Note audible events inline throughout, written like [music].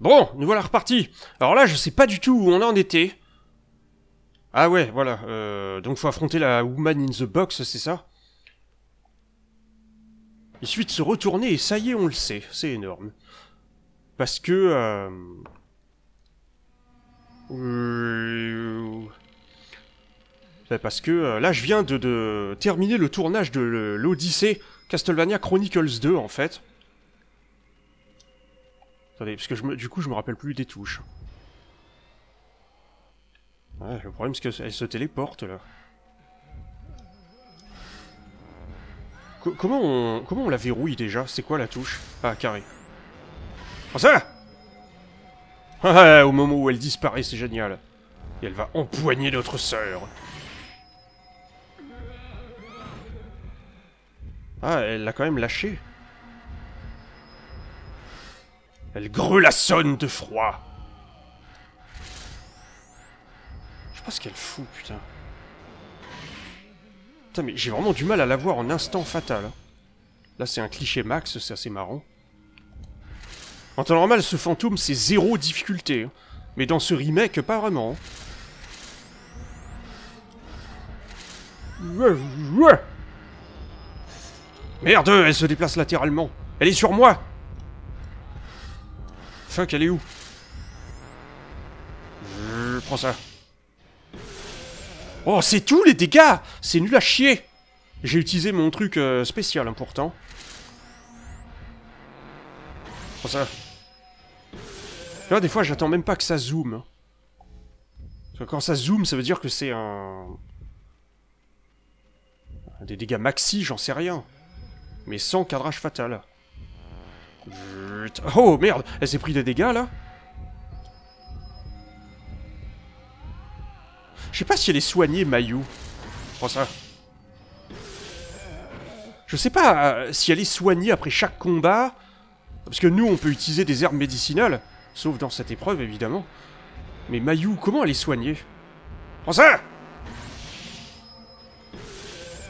Bon, nous voilà repartis. Alors là, je sais pas du tout où on en était. Ah ouais, voilà. Euh, donc faut affronter la Woman in the Box, c'est ça Il suffit de se retourner et ça y est, on le sait. C'est énorme. Parce que... Euh, euh, ben parce que là, je viens de, de terminer le tournage de l'Odyssée Castlevania Chronicles 2, en fait. Attendez, parce que je du coup, je me rappelle plus des touches. Ouais, le problème, c'est qu'elle se téléporte, là. comment, on, comment on la verrouille, déjà C'est quoi la touche Ah, carré. Oh, ça ah, au moment où elle disparaît, c'est génial. Et elle va empoigner notre sœur. Ah, elle l'a quand même lâché. Elle grelassonne de froid. Je pense qu'elle fout, putain. Putain, mais j'ai vraiment du mal à la voir en instant fatal. Hein. Là, c'est un cliché max, c'est assez marrant. En temps normal, ce fantôme, c'est zéro difficulté. Hein. Mais dans ce remake, pas vraiment. Merde, elle se déplace latéralement. Elle est sur moi Fuck, elle est où Je prends ça. Oh, c'est tout les dégâts C'est nul à chier J'ai utilisé mon truc euh, spécial, hein, pourtant. Prends ça. Là, des fois, j'attends même pas que ça zoome. Hein. quand ça zoome, ça veut dire que c'est un... Des dégâts maxi, j'en sais rien. Mais sans cadrage fatal. Oh merde Elle s'est pris des dégâts là Je sais pas si elle est soignée, Mayu. Prends ça. Je sais pas euh, si elle est soignée après chaque combat. Parce que nous, on peut utiliser des herbes médicinales. Sauf dans cette épreuve, évidemment. Mais Mayu, comment elle est soignée Prends ça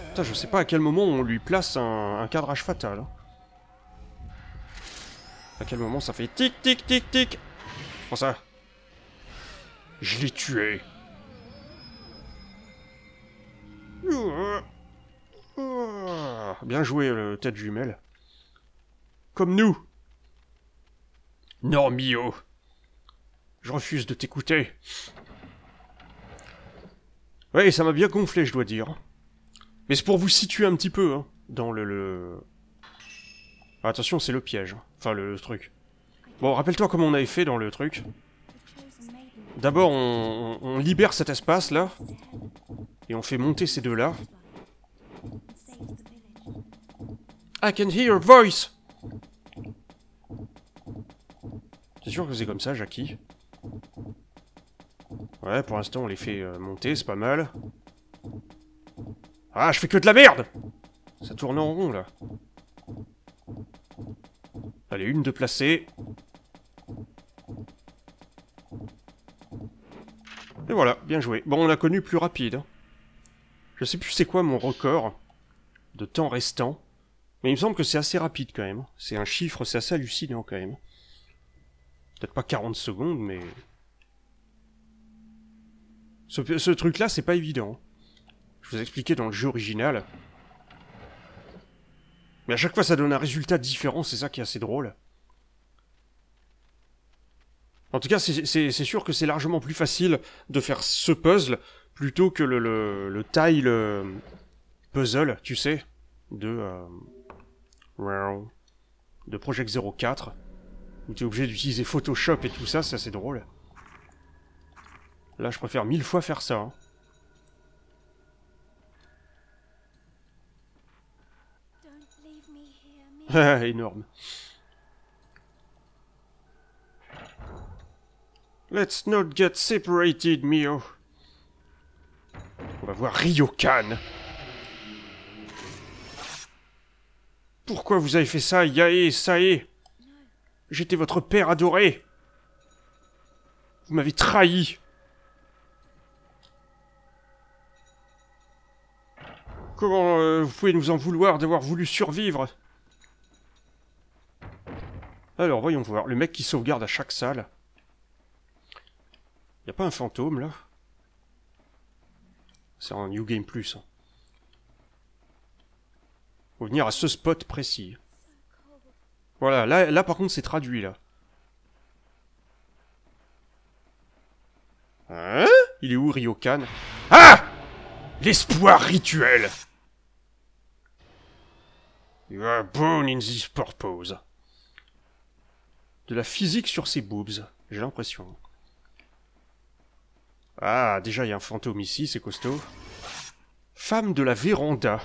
Putain, je sais pas à quel moment on lui place un, cadrage fatal. Hein. À quel moment ça fait tic tic tic tic Prends ça. Je l'ai tué. Bien joué, le tête jumelle. Comme nous. Non, Mio. Je refuse de t'écouter. Oui, ça m'a bien gonflé, je dois dire. Mais c'est pour vous situer un petit peu, hein, dans le, le, ah, attention, c'est le piège. Enfin, le, truc. Bon, rappelle-toi comment on avait fait dans le truc. D'abord, on, libère cet espace-là. Et on fait monter ces deux-là. I can hear a voice C'est sûr que c'est comme ça, Jackie. Ouais, pour l'instant, on les fait euh, monter, c'est pas mal. Ah, je fais que de la merde Ça tourne en rond, là. Allez, une de placer. Et voilà, bien joué. Bon, on a connu plus rapide. Hein. Je sais plus c'est quoi mon record de temps restant. Mais il me semble que c'est assez rapide quand même. C'est un chiffre, c'est assez hallucinant quand même. Peut-être pas 40 secondes, mais... Ce, truc-là, c'est pas évident. Hein. Je vous expliqué dans le jeu original, mais à chaque fois, ça donne un résultat différent, c'est ça qui est assez drôle. En tout cas, c'est sûr que c'est largement plus facile de faire ce puzzle plutôt que le, taille le tile euh, puzzle, tu sais, de... Euh, de Project 04, où tu es obligé d'utiliser Photoshop et tout ça, c'est assez drôle. Là, je préfère mille fois faire ça. Hein. [laughs] Énorme. Let's not get separated, Mio. On va voir Ryokan. Pourquoi vous avez fait ça, Yae, Sae J'étais votre père adoré. Vous m'avez trahi. Comment euh, vous pouvez nous en vouloir d'avoir voulu survivre alors, voyons voir. Le mec qui sauvegarde à chaque salle. Y'a a pas un fantôme, là C'est un New Game Plus. Hein. Faut venir à ce spot précis. Voilà, là, là par contre, c'est traduit, là. Hein Il est où, Ryokan Ah L'espoir rituel You are born in this purpose de la physique sur ses boobs, j'ai l'impression. Ah, déjà il y a un fantôme ici, c'est costaud. Femme de la véranda.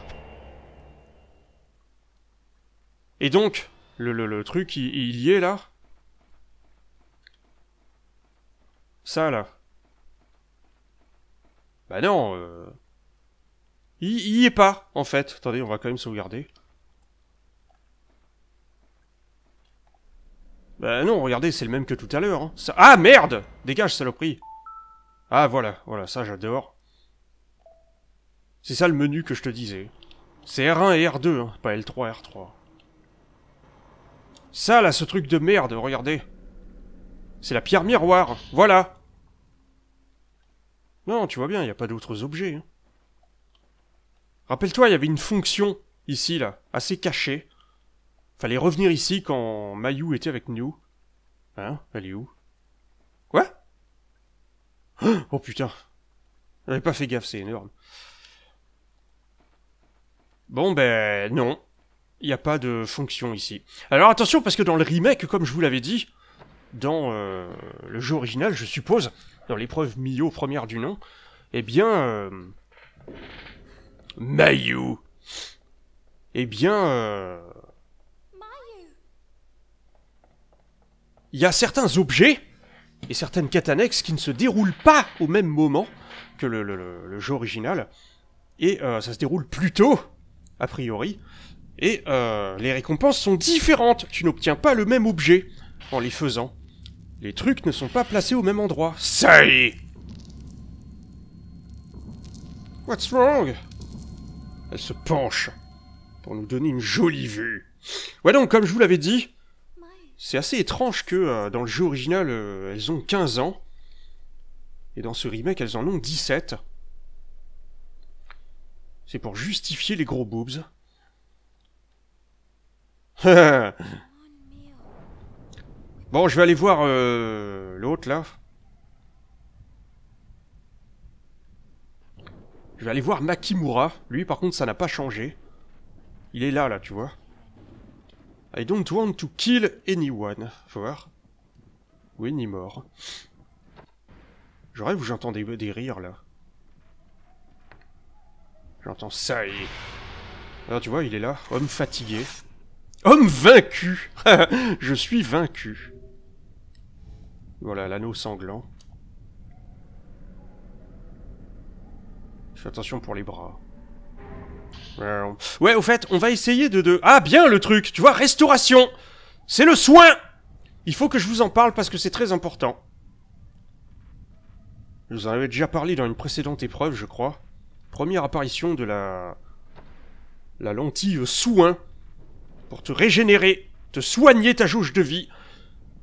Et donc, le, truc, il, y est là Ça là. Bah non, euh, il, il y est pas, en fait. Attendez, on va quand même sauvegarder. Bah non, regardez, c'est le même que tout à l'heure. Hein. Ça... Ah merde Dégage, saloperie Ah voilà, voilà, ça j'adore. C'est ça le menu que je te disais. C'est R1 et R2, hein, pas L3, R3. Ça là, ce truc de merde, regardez. C'est la pierre miroir, voilà Non, tu vois bien, il n'y a pas d'autres objets. Hein. Rappelle-toi, il y avait une fonction, ici là, assez cachée. Fallait revenir ici quand Mayu était avec nous. Hein Elle est où Quoi Oh putain J'avais pas fait gaffe, c'est énorme. Bon ben non. Il n'y a pas de fonction ici. Alors attention parce que dans le remake, comme je vous l'avais dit, dans euh, le jeu original, je suppose, dans l'épreuve Mio première du nom, eh bien... Euh, Mayu Eh bien... Euh, il y a certains objets et certaines quêtes qui ne se déroulent pas au même moment que le, jeu original. Et euh, ça se déroule plus tôt, a priori. Et euh, les récompenses sont différentes. Tu n'obtiens pas le même objet en les faisant. Les trucs ne sont pas placés au même endroit. Ça y est What's wrong Elle se penche pour nous donner une jolie vue. Ouais donc, comme je vous l'avais dit, c'est assez étrange que euh, dans le jeu original, euh, elles ont 15 ans. Et dans ce remake, elles en ont 17. C'est pour justifier les gros boobs. [laughs] bon, je vais aller voir euh, l'autre là. Je vais aller voir Makimura. Lui, par contre, ça n'a pas changé. Il est là, là, tu vois. I don't want to kill anyone. Faut voir. Ou anymore. mort. J'aurais, j'entends des, rires, là J'entends ça et... Alors ah, tu vois, il est là, homme fatigué. Homme vaincu [laughs] Je suis vaincu. Voilà, l'anneau sanglant. Fais attention pour les bras. Ouais, au fait, on va essayer de, Ah, bien le truc Tu vois, restauration C'est le soin Il faut que je vous en parle parce que c'est très important. Je vous en avais déjà parlé dans une précédente épreuve, je crois. Première apparition de la... La lentille soin. Pour te régénérer, te soigner ta jauge de vie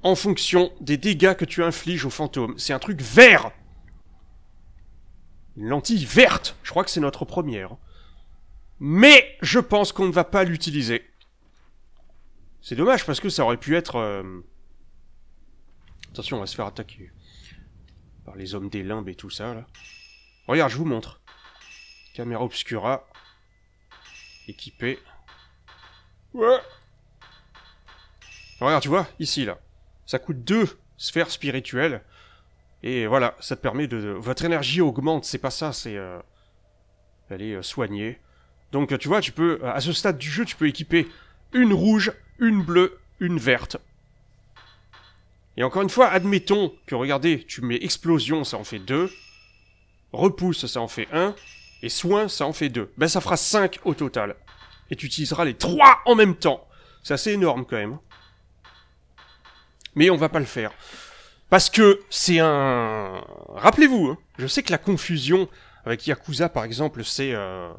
en fonction des dégâts que tu infliges aux fantômes. C'est un truc vert Une lentille verte Je crois que c'est notre première. Mais je pense qu'on ne va pas l'utiliser. C'est dommage parce que ça aurait pu être... Euh, Attention, on va se faire attaquer par les hommes des limbes et tout ça, là. Regarde, je vous montre. Caméra obscura. Équipée. Ouais Regarde, tu vois, ici, là. Ça coûte deux sphères spirituelles. Et voilà, ça te permet de... Votre énergie augmente, c'est pas ça, c'est... Euh, Allez, Elle euh, est soignée. Donc tu vois, tu peux euh, à ce stade du jeu, tu peux équiper une rouge, une bleue, une verte. Et encore une fois, admettons que regardez, tu mets explosion, ça en fait 2, repousse, ça en fait 1 et soin, ça en fait 2. Ben ça fera 5 au total. Et tu utiliseras les trois en même temps. C'est assez énorme quand même. Mais on va pas le faire. Parce que c'est un... Rappelez-vous, hein, je sais que la confusion avec Yakuza, par exemple, c'est... Euh,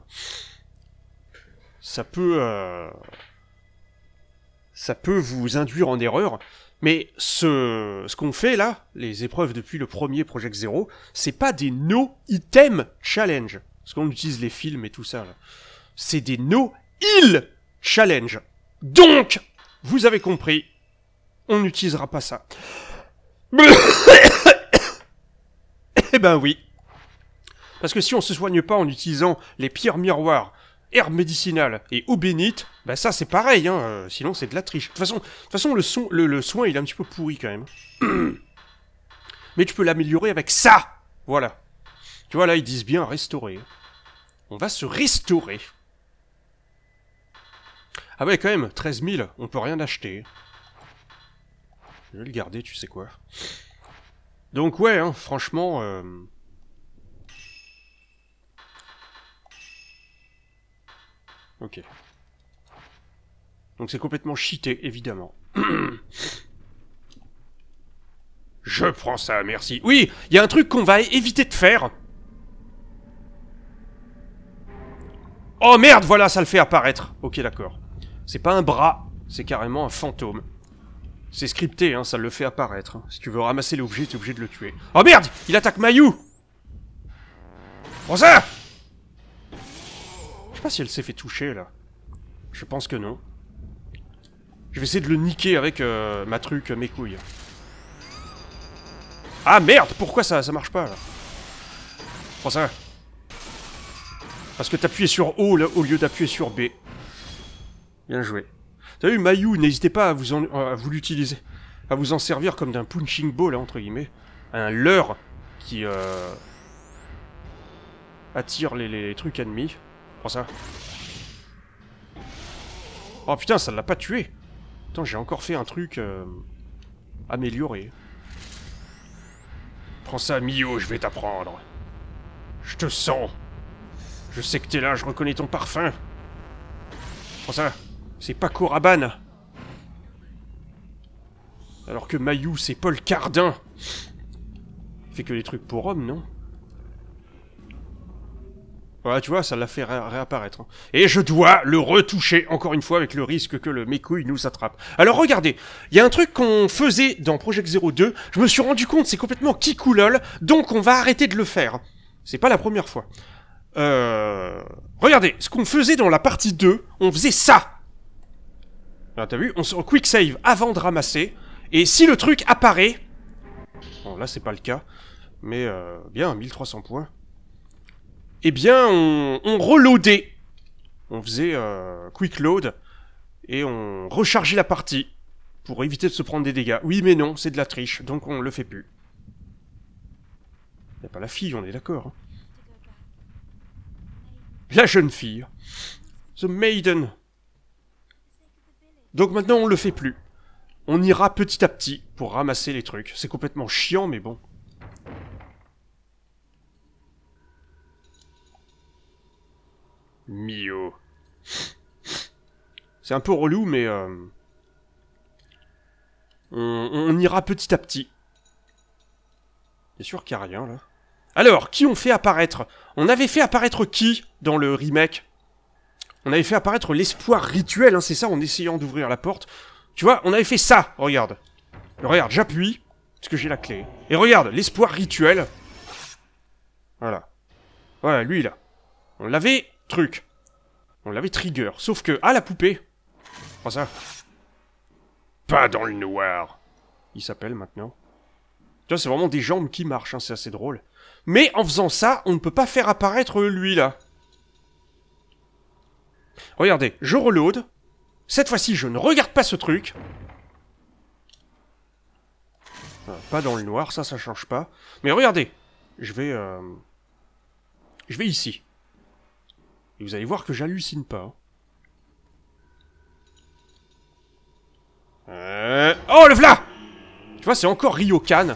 ça peut, euh, ça peut vous induire en erreur. Mais ce, qu'on fait là, les épreuves depuis le premier Project Zero, c'est pas des no item challenge. Parce qu'on utilise les films et tout ça. C'est des no il challenge. Donc, vous avez compris, on n'utilisera pas ça. [coughs] eh ben oui. Parce que si on se soigne pas en utilisant les pires miroirs herbe médicinale et eau bénite, bah ça c'est pareil, hein, euh, sinon c'est de la triche. De toute façon, façon le, son, le, soin il est un petit peu pourri quand même. [clears throat] Mais tu peux l'améliorer avec ça Voilà. Tu vois là ils disent bien restaurer. On va se restaurer. Ah ouais quand même, 13 000, on peut rien acheter. Je vais le garder, tu sais quoi. Donc ouais, hein, franchement... Euh, Ok. Donc c'est complètement cheaté, évidemment. [clears throat] Je prends ça, merci. Oui, il y a un truc qu'on va éviter de faire. Oh merde, voilà, ça le fait apparaître. Ok, d'accord. C'est pas un bras, c'est carrément un fantôme. C'est scripté, hein, ça le fait apparaître. Si tu veux ramasser l'objet, t'es obligé de le tuer. Oh merde Il attaque Mayu Prends ça pas si elle s'est fait toucher, là. Je pense que non. Je vais essayer de le niquer avec euh, ma truc, euh, mes couilles. Ah merde Pourquoi ça, ça marche pas, là ça. Parce que t'appuyais sur O, là, au lieu d'appuyer sur B. Bien joué. T'as vu, Mayu, n'hésitez pas à vous, en, euh, à vous l'utiliser. À vous en servir comme d'un punching ball, hein, entre guillemets. Un leurre qui... attire les trucs ennemis. Prends ça. Oh putain, ça l'a pas tué Attends j'ai encore fait un truc... Euh, amélioré. Prends ça, Mio, je vais t'apprendre. Je te sens. Je sais que t'es là, je reconnais ton parfum. Prends ça. C'est pas Koraban. Alors que Mayou, c'est Paul Cardin. Il fait que des trucs pour hommes, non Ouais, tu vois, ça l'a fait réapparaître. Hein. Et je dois le retoucher encore une fois avec le risque que le, mécouille nous attrape. Alors regardez, il y a un truc qu'on faisait dans Project 02, je me suis rendu compte, c'est complètement kikoulol, donc on va arrêter de le faire. C'est pas la première fois. Euh... Regardez, ce qu'on faisait dans la partie 2, on faisait ça Là, ah, t'as vu On se quick save avant de ramasser, et si le truc apparaît... Bon, là, c'est pas le cas, mais euh, bien, 1300 points eh bien, on, on reloadait. On faisait euh, quick load et on rechargeait la partie pour éviter de se prendre des dégâts. Oui, mais non, c'est de la triche, donc on le fait plus. Y a pas la fille, on est d'accord. Hein. La jeune fille. The Maiden. Donc maintenant, on le fait plus. On ira petit à petit pour ramasser les trucs. C'est complètement chiant, mais bon. Mio. C'est un peu relou, mais... Euh, on, ira petit à petit. Bien sûr qu'il n'y a rien, là. Alors, qui ont fait apparaître On avait fait apparaître qui dans le remake On avait fait apparaître l'espoir rituel, hein, c'est ça, en essayant d'ouvrir la porte. Tu vois, on avait fait ça, regarde. Regarde, j'appuie, parce que j'ai la clé. Et regarde, l'espoir rituel. Voilà. Voilà, lui, là. On l'avait truc. On l'avait trigger, sauf que... Ah, la poupée Prends oh, ça. Pas dans le noir Il s'appelle maintenant. Tu vois, c'est vraiment des jambes qui marchent, hein, c'est assez drôle. Mais en faisant ça, on ne peut pas faire apparaître lui, là. Regardez, je reload. Cette fois-ci, je ne regarde pas ce truc. Ah, pas dans le noir, ça, ça change pas. Mais regardez, je vais... Euh, je vais ici vous allez voir que j'hallucine pas. Hein. Euh, oh, le v'là Tu vois, c'est encore Ryokan.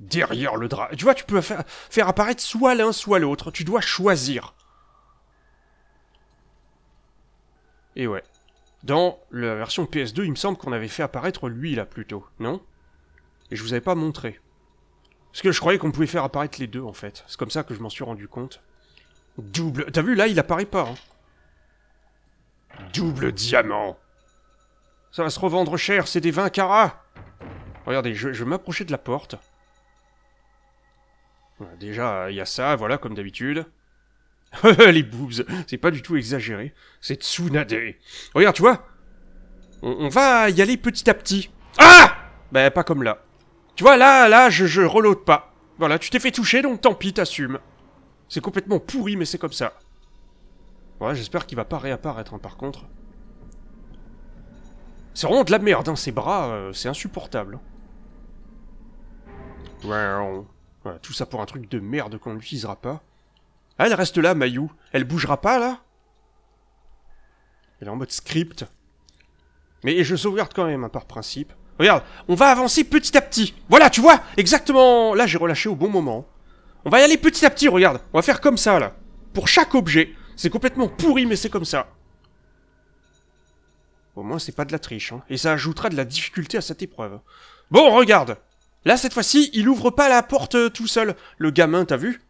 Derrière le drap. Tu vois, tu peux faire apparaître soit l'un, soit l'autre. Tu dois choisir. Et ouais. Dans la version PS2, il me semble qu'on avait fait apparaître lui, là, plutôt. Non Et je vous avais pas montré. Parce que je croyais qu'on pouvait faire apparaître les deux, en fait. C'est comme ça que je m'en suis rendu compte. Double... T'as vu, là, il apparaît pas. Hein. Double diamant. Ça va se revendre cher, c'est des 20 carats. Regardez, je, vais m'approcher de la porte. Déjà, il y a ça, voilà, comme d'habitude. [laughs] les boobs, c'est pas du tout exagéré. C'est Tsunade. Regarde, tu vois on, va y aller petit à petit. Ah Bah, pas comme là. Tu vois, là, là, je, je reload pas. Voilà, tu t'es fait toucher, donc tant pis, t'assumes. C'est complètement pourri, mais c'est comme ça. Ouais, j'espère qu'il va pas réapparaître, hein, par contre. C'est vraiment de la merde, hein, Ses bras, euh, c'est insupportable. Hein. Ouais, tout ça pour un truc de merde qu'on n'utilisera pas. Ah, elle reste là, Mayu. Elle bougera pas, là Elle est en mode script. Mais je sauvegarde quand même, hein, par principe. Regarde, on va avancer petit à petit. Voilà, tu vois Exactement Là, j'ai relâché au bon moment. On va y aller petit à petit, regarde. On va faire comme ça, là. Pour chaque objet. C'est complètement pourri, mais c'est comme ça. Au moins, c'est pas de la triche. Hein. Et ça ajoutera de la difficulté à cette épreuve. Bon, regarde Là, cette fois-ci, il ouvre pas la porte euh, tout seul. Le gamin, t'as vu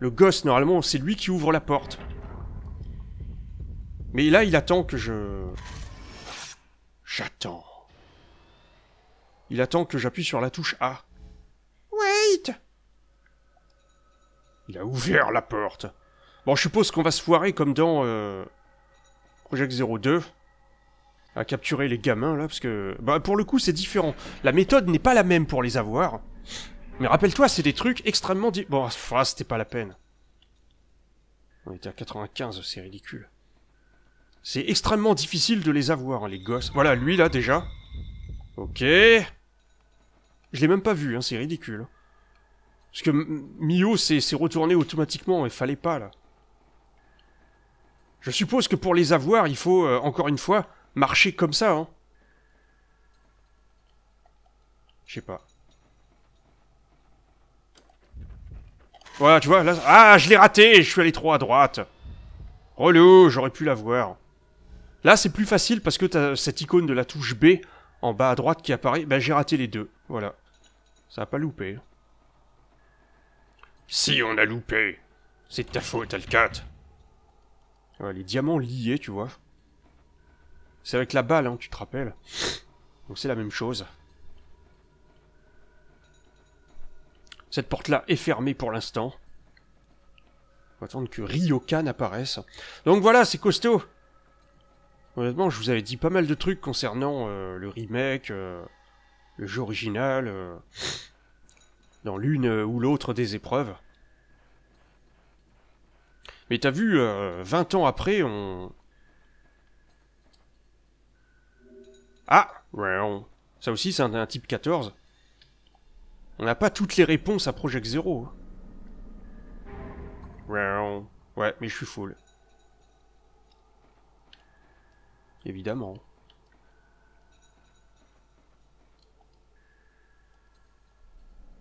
Le gosse, normalement, c'est lui qui ouvre la porte. Mais là, il attend que je... J'attends. Il attend que j'appuie sur la touche A. Il a ouvert la porte. Bon, je suppose qu'on va se foirer comme dans euh, Project 02 à capturer les gamins là, parce que bah, pour le coup c'est différent. La méthode n'est pas la même pour les avoir. Mais rappelle-toi, c'est des trucs extrêmement bon, ah, c'était pas la peine. On était à 95, c'est ridicule. C'est extrêmement difficile de les avoir, les gosses. Voilà, lui là déjà. Ok. Je l'ai même pas vu, hein, c'est ridicule. Parce que Mio s'est retourné automatiquement, il fallait pas là. Je suppose que pour les avoir, il faut, euh, encore une fois, marcher comme ça, hein. Je sais pas. Voilà, tu vois, là... Ah, je l'ai raté Je suis allé trop à droite Relou, j'aurais pu l'avoir. Là, c'est plus facile parce que t'as cette icône de la touche B en bas à droite qui apparaît. Ben, j'ai raté les deux. Voilà. Ça a pas loupé. Si on a loupé, c'est ta faute, Alcat. les diamants liés, tu vois. C'est avec la balle, hein, tu te rappelles. Donc c'est la même chose. Cette porte-là est fermée pour l'instant. On va attendre que Ryokan apparaisse. Donc voilà, c'est costaud. Honnêtement, je vous avais dit pas mal de trucs concernant euh, le remake, euh, le jeu original. Euh, dans l'une ou l'autre des épreuves. Mais t'as vu, 20 euh, ans après, on... Ah Ça aussi, c'est un, type 14. On n'a pas toutes les réponses à Project Zero. Ouais, mais je suis full. Évidemment.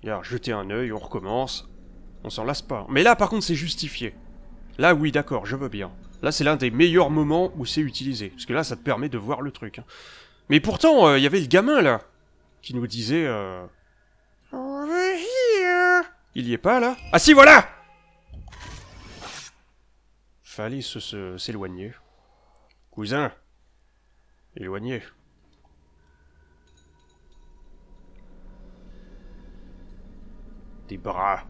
Alors, jeter un œil, on recommence. On s'en lasse pas. Mais là, par contre, c'est justifié. Là, oui, d'accord, je veux bien. Là, c'est l'un des meilleurs moments où c'est utilisé. Parce que là, ça te permet de voir le truc. Hein. Mais pourtant, euh, il y avait le gamin, là, qui nous disait... Euh... Il y est pas, là Ah si, voilà Fallait s'éloigner. Se, Cousin, éloigné. Des bras.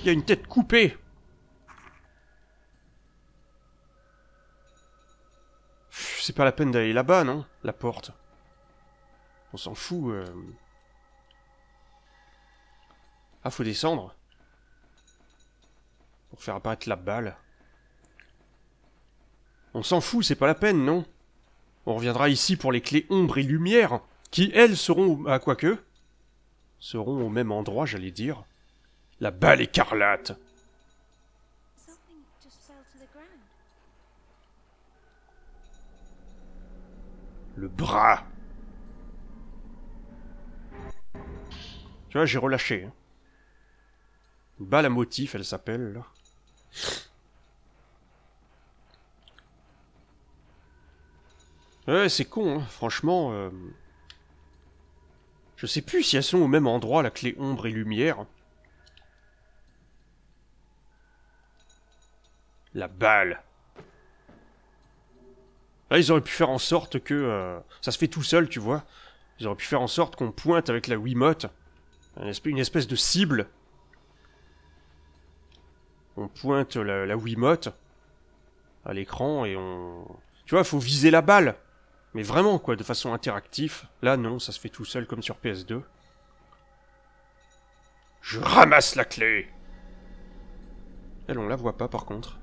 Il y a une tête coupée. C'est pas la peine d'aller là-bas, non La porte. On s'en fout. Euh. Ah, faut descendre. Pour faire apparaître la balle. On s'en fout, c'est pas la peine, non On reviendra ici pour les clés ombre et lumière, qui, elles, seront... à quoi que seront au même endroit, j'allais dire. La balle écarlate Le bras Tu vois, j'ai relâché. Hein. balle à motif, elle s'appelle. Ouais, c'est con, hein. franchement... Euh, je sais plus si elles sont au même endroit, la clé ombre et lumière. La balle. Là, ah, ils auraient pu faire en sorte que... Euh, ça se fait tout seul, tu vois. Ils auraient pu faire en sorte qu'on pointe avec la Wiimote. Une espèce, de cible. On pointe la, Wiimote à l'écran et on... Tu vois, il faut viser la balle. Mais vraiment, quoi, de façon interactive. Là, non, ça se fait tout seul comme sur PS2. Je ramasse la clé Elle, on la voit pas, par contre.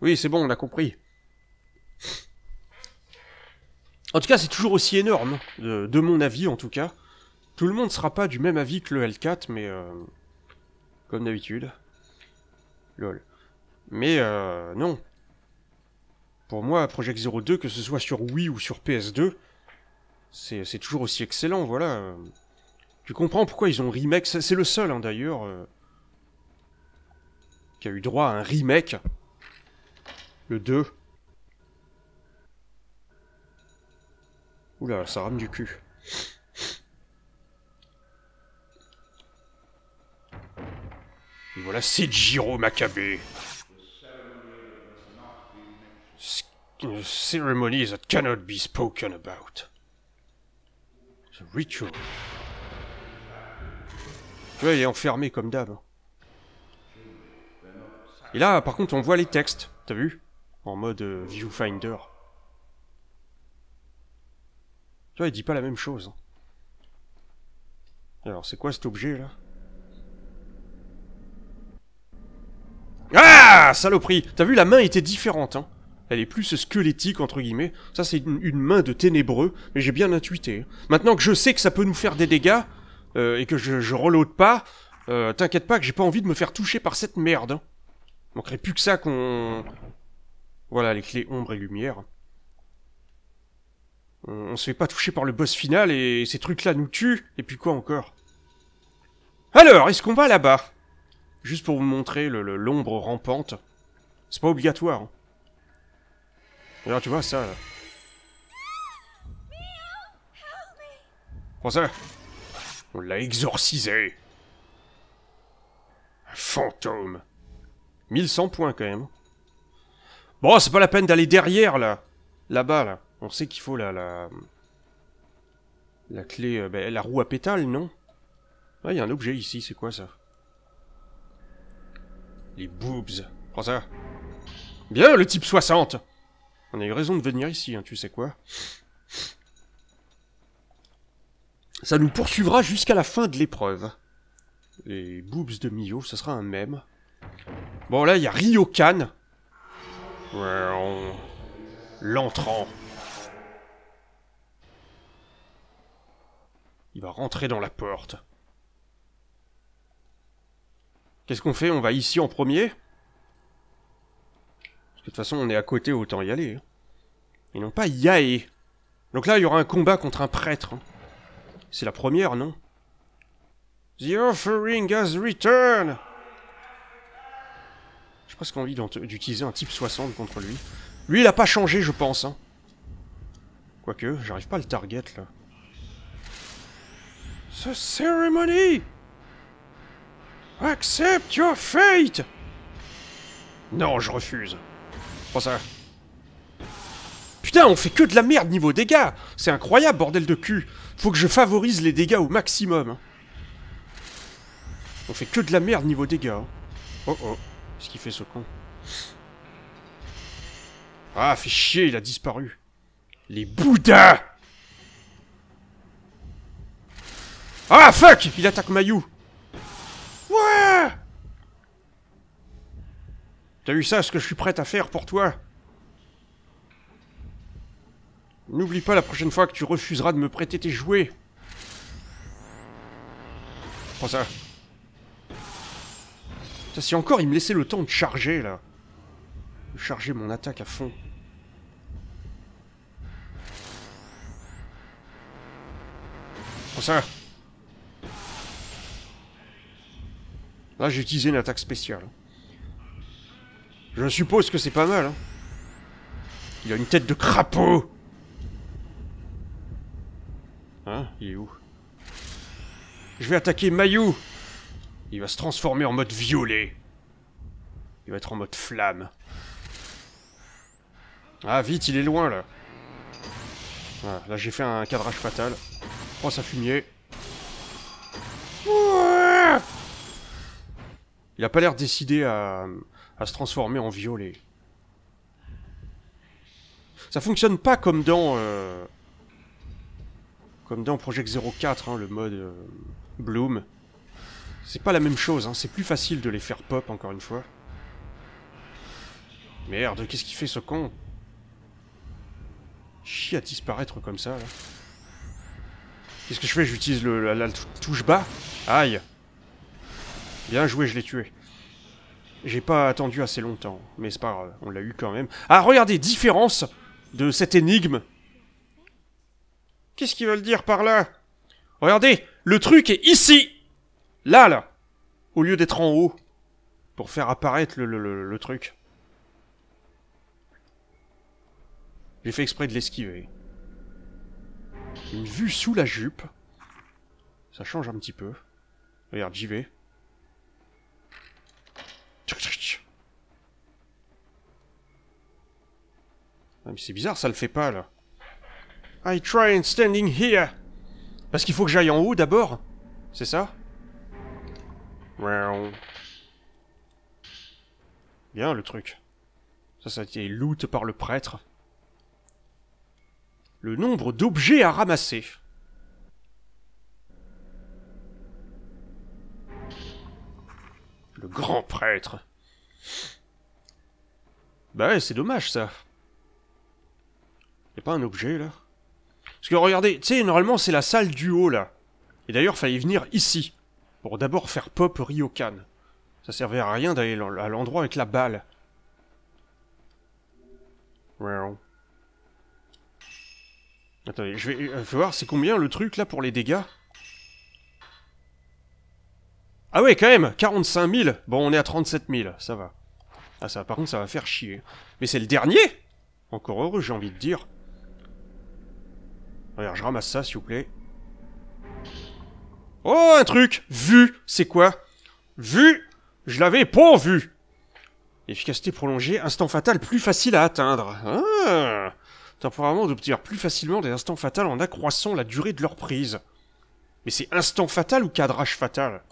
Oui, c'est bon, on a compris. En tout cas, c'est toujours aussi énorme, de, mon avis en tout cas. Tout le monde sera pas du même avis que le L4, mais... Euh, comme d'habitude. Lol. Mais euh, non. Pour moi, Project Zero 02, que ce soit sur Wii ou sur PS2, c'est toujours aussi excellent, voilà. Tu comprends pourquoi ils ont remake, c'est le seul hein, d'ailleurs, euh, qui a eu droit à un remake. Le 2. Oula, ça rame du cul. Et voilà, c'est Jiro Maccabé. ceremony that cannot be spoken about. The ritual. Tu vois, il est enfermé comme d'hab. Et là, par contre, on voit les textes, t'as vu En mode euh, viewfinder. Tu vois, il dit pas la même chose. Alors, c'est quoi cet objet, là Ah Saloperie T'as vu, la main était différente, hein elle est plus squelettique, entre guillemets. Ça, c'est une, main de ténébreux, mais j'ai bien intuité. Maintenant que je sais que ça peut nous faire des dégâts, euh, et que je, je reload pas, euh, t'inquiète pas que j'ai pas envie de me faire toucher par cette merde. Hein. Manquerait plus que ça qu'on... Voilà, les clés ombre et lumière. On, se fait pas toucher par le boss final, et ces trucs-là nous tuent, et puis quoi encore Alors, est-ce qu'on va là-bas Juste pour vous montrer l'ombre le, l'ombre rampante. C'est pas obligatoire. Hein tu vois ça Prends ça On l'a exorcisé Un fantôme 1100 points quand même. Bon, c'est pas la peine d'aller derrière là Là-bas là. On sait qu'il faut la, la... La clé... Euh, ben, la roue à pétale, non il y a un objet ici, c'est quoi ça Les boobs. Prends ça. Bien, le type 60 on a eu raison de venir ici, hein, tu sais quoi. Ça nous poursuivra jusqu'à la fin de l'épreuve. Les boobs de Mio, ça sera un même. Bon, là, il y a Ryokan. L'entrant. Il va rentrer dans la porte. Qu'est-ce qu'on fait On va ici en premier de toute façon, on est à côté, autant y aller. Hein. ils n'ont non pas Yaé. Donc là, il y aura un combat contre un prêtre. Hein. C'est la première, non The offering has returned J'ai presque envie d'utiliser un type 60 contre lui. Lui, il a pas changé, je pense. Hein. Quoique, j'arrive pas à le target, là. The ceremony Accept your fate Non, je refuse. Prends ça. Putain, on fait que de la merde niveau dégâts C'est incroyable, bordel de cul Faut que je favorise les dégâts au maximum. Hein. On fait que de la merde niveau dégâts. Hein. Oh oh, ce qu'il fait ce con Ah, fait chier, il a disparu. Les Bouddhas Ah, fuck Il attaque Mayu Ouais T'as vu ça, ce que je suis prête à faire pour toi N'oublie pas la prochaine fois que tu refuseras de me prêter tes jouets. Prends ça. Ça, si encore il me laissait le temps de charger, là. De charger mon attaque à fond. Prends ça. Là, j'ai utilisé une attaque spéciale. Je suppose que c'est pas mal. Hein. Il a une tête de crapaud. Hein Il est où Je vais attaquer Mayu. Il va se transformer en mode violet. Il va être en mode flamme. Ah, vite, il est loin, là. là, j'ai fait un cadrage fatal. Prends sa fumier. Il a pas l'air décidé à, à se transformer en violet. Ça fonctionne pas comme dans... Euh, comme dans Project 04, hein, le mode euh, Bloom. C'est pas la même chose, hein. c'est plus facile de les faire pop, encore une fois. Merde, qu'est-ce qu'il fait ce con Chier à disparaître comme ça, là. Qu'est-ce que je fais J'utilise le la touche bas Aïe Bien joué, je l'ai tué. J'ai pas attendu assez longtemps, mais c'est pas grave, on l'a eu quand même. Ah, regardez, différence de cette énigme. Qu'est-ce qu'ils veulent dire par là Regardez, le truc est ici Là, là Au lieu d'être en haut. Pour faire apparaître le, le truc. J'ai fait exprès de l'esquiver. Une vue sous la jupe. Ça change un petit peu. Regarde, j'y vais. Ah, c'est bizarre, ça le fait pas, là. I try and standing here Parce qu'il faut que j'aille en haut, d'abord C'est ça Bien, le truc. Ça, ça a été loot par le prêtre. Le nombre d'objets à ramasser. Le grand prêtre. Bah c'est dommage ça. Y'a pas un objet là Parce que regardez, tu sais, normalement c'est la salle du haut là. Et d'ailleurs, fallait venir ici. Pour d'abord faire pop Ryokan. Ça servait à rien d'aller à l'endroit avec la balle. Well. Attendez, je vais euh, voir, c'est combien le truc là pour les dégâts ah ouais, quand même 45 000 Bon, on est à 37 000, ça va. Ah ça, par contre, ça va faire chier. Mais c'est le dernier Encore heureux, j'ai envie de dire. Regarde, je ramasse ça, s'il vous plaît. Oh, un truc Vu, C'est quoi Vu Je l'avais pas vu Efficacité prolongée, instant fatal plus facile à atteindre. Ah, temporairement d'obtenir plus facilement des instants fatals en accroissant la durée de leur prise. Mais c'est instant fatal ou cadrage fatal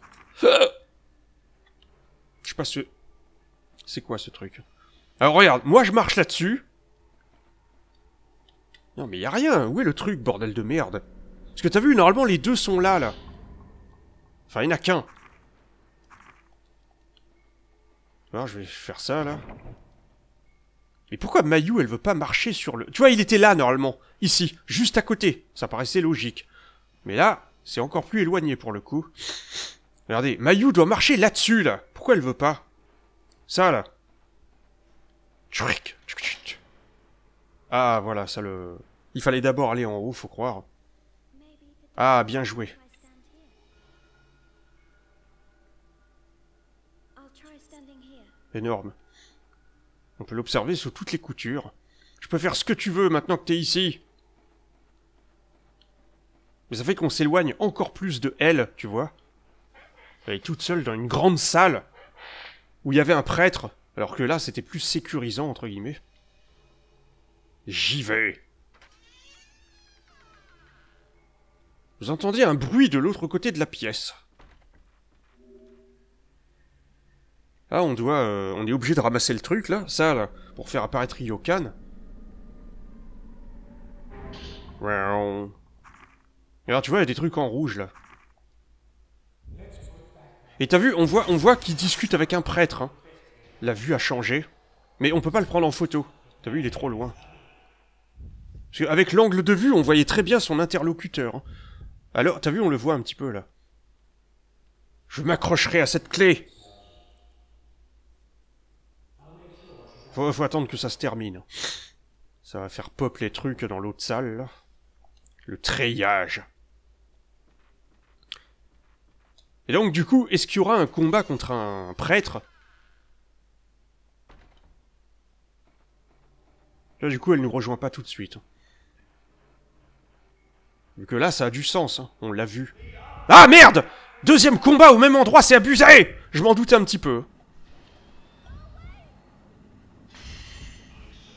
je sais pas ce... C'est quoi ce truc Alors regarde, moi je marche là-dessus. Non mais y a rien, où est le truc, bordel de merde Parce que t'as vu, normalement les deux sont là, là. Enfin, il n'y en a qu'un. Alors je vais faire ça, là. Mais pourquoi Mayu, elle veut pas marcher sur le... Tu vois, il était là, normalement. Ici, juste à côté. Ça paraissait logique. Mais là, c'est encore plus éloigné, pour le coup. Regardez, Mayu doit marcher là-dessus, là. Pourquoi elle veut pas Ça, là. Ah, voilà, ça le... Il fallait d'abord aller en haut, faut croire. Ah, bien joué. Énorme. On peut l'observer sous toutes les coutures. Je peux faire ce que tu veux maintenant que t'es ici. Mais ça fait qu'on s'éloigne encore plus de elle, tu vois. Elle toute seule dans une grande salle où il y avait un prêtre, alors que là c'était plus sécurisant entre guillemets. J'y vais. Vous entendez un bruit de l'autre côté de la pièce. Ah, on doit, euh, on est obligé de ramasser le truc là, ça là, pour faire apparaître Ryokan. Alors tu vois, il y a des trucs en rouge là. Et t'as vu, on voit, on voit qu'il discute avec un prêtre. Hein. La vue a changé. Mais on peut pas le prendre en photo. T'as vu, il est trop loin. Parce qu'avec l'angle de vue, on voyait très bien son interlocuteur. Hein. Alors, t'as vu, on le voit un petit peu là. Je m'accrocherai à cette clé faut, faut attendre que ça se termine. Ça va faire pop les trucs dans l'autre salle Le treillage. Et donc du coup, est-ce qu'il y aura un combat contre un prêtre Là du coup, elle nous rejoint pas tout de suite. Vu que là, ça a du sens, hein, on l'a vu. Ah merde Deuxième combat au même endroit, c'est abusé Je m'en doute un petit peu.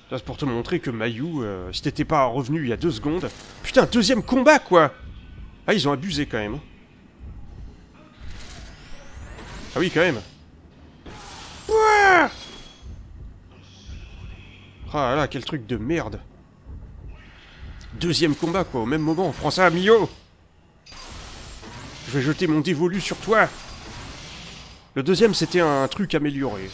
Ça, c'est pour te montrer que Mayu, euh, si t'étais pas revenu il y a deux secondes... Putain, deuxième combat, quoi Ah, ils ont abusé, quand même. Hein. Ah oui, quand même Ah là, quel truc de merde Deuxième combat, quoi, au même moment. Prends ça, Mio Je vais jeter mon dévolu sur toi Le deuxième, c'était un truc amélioré.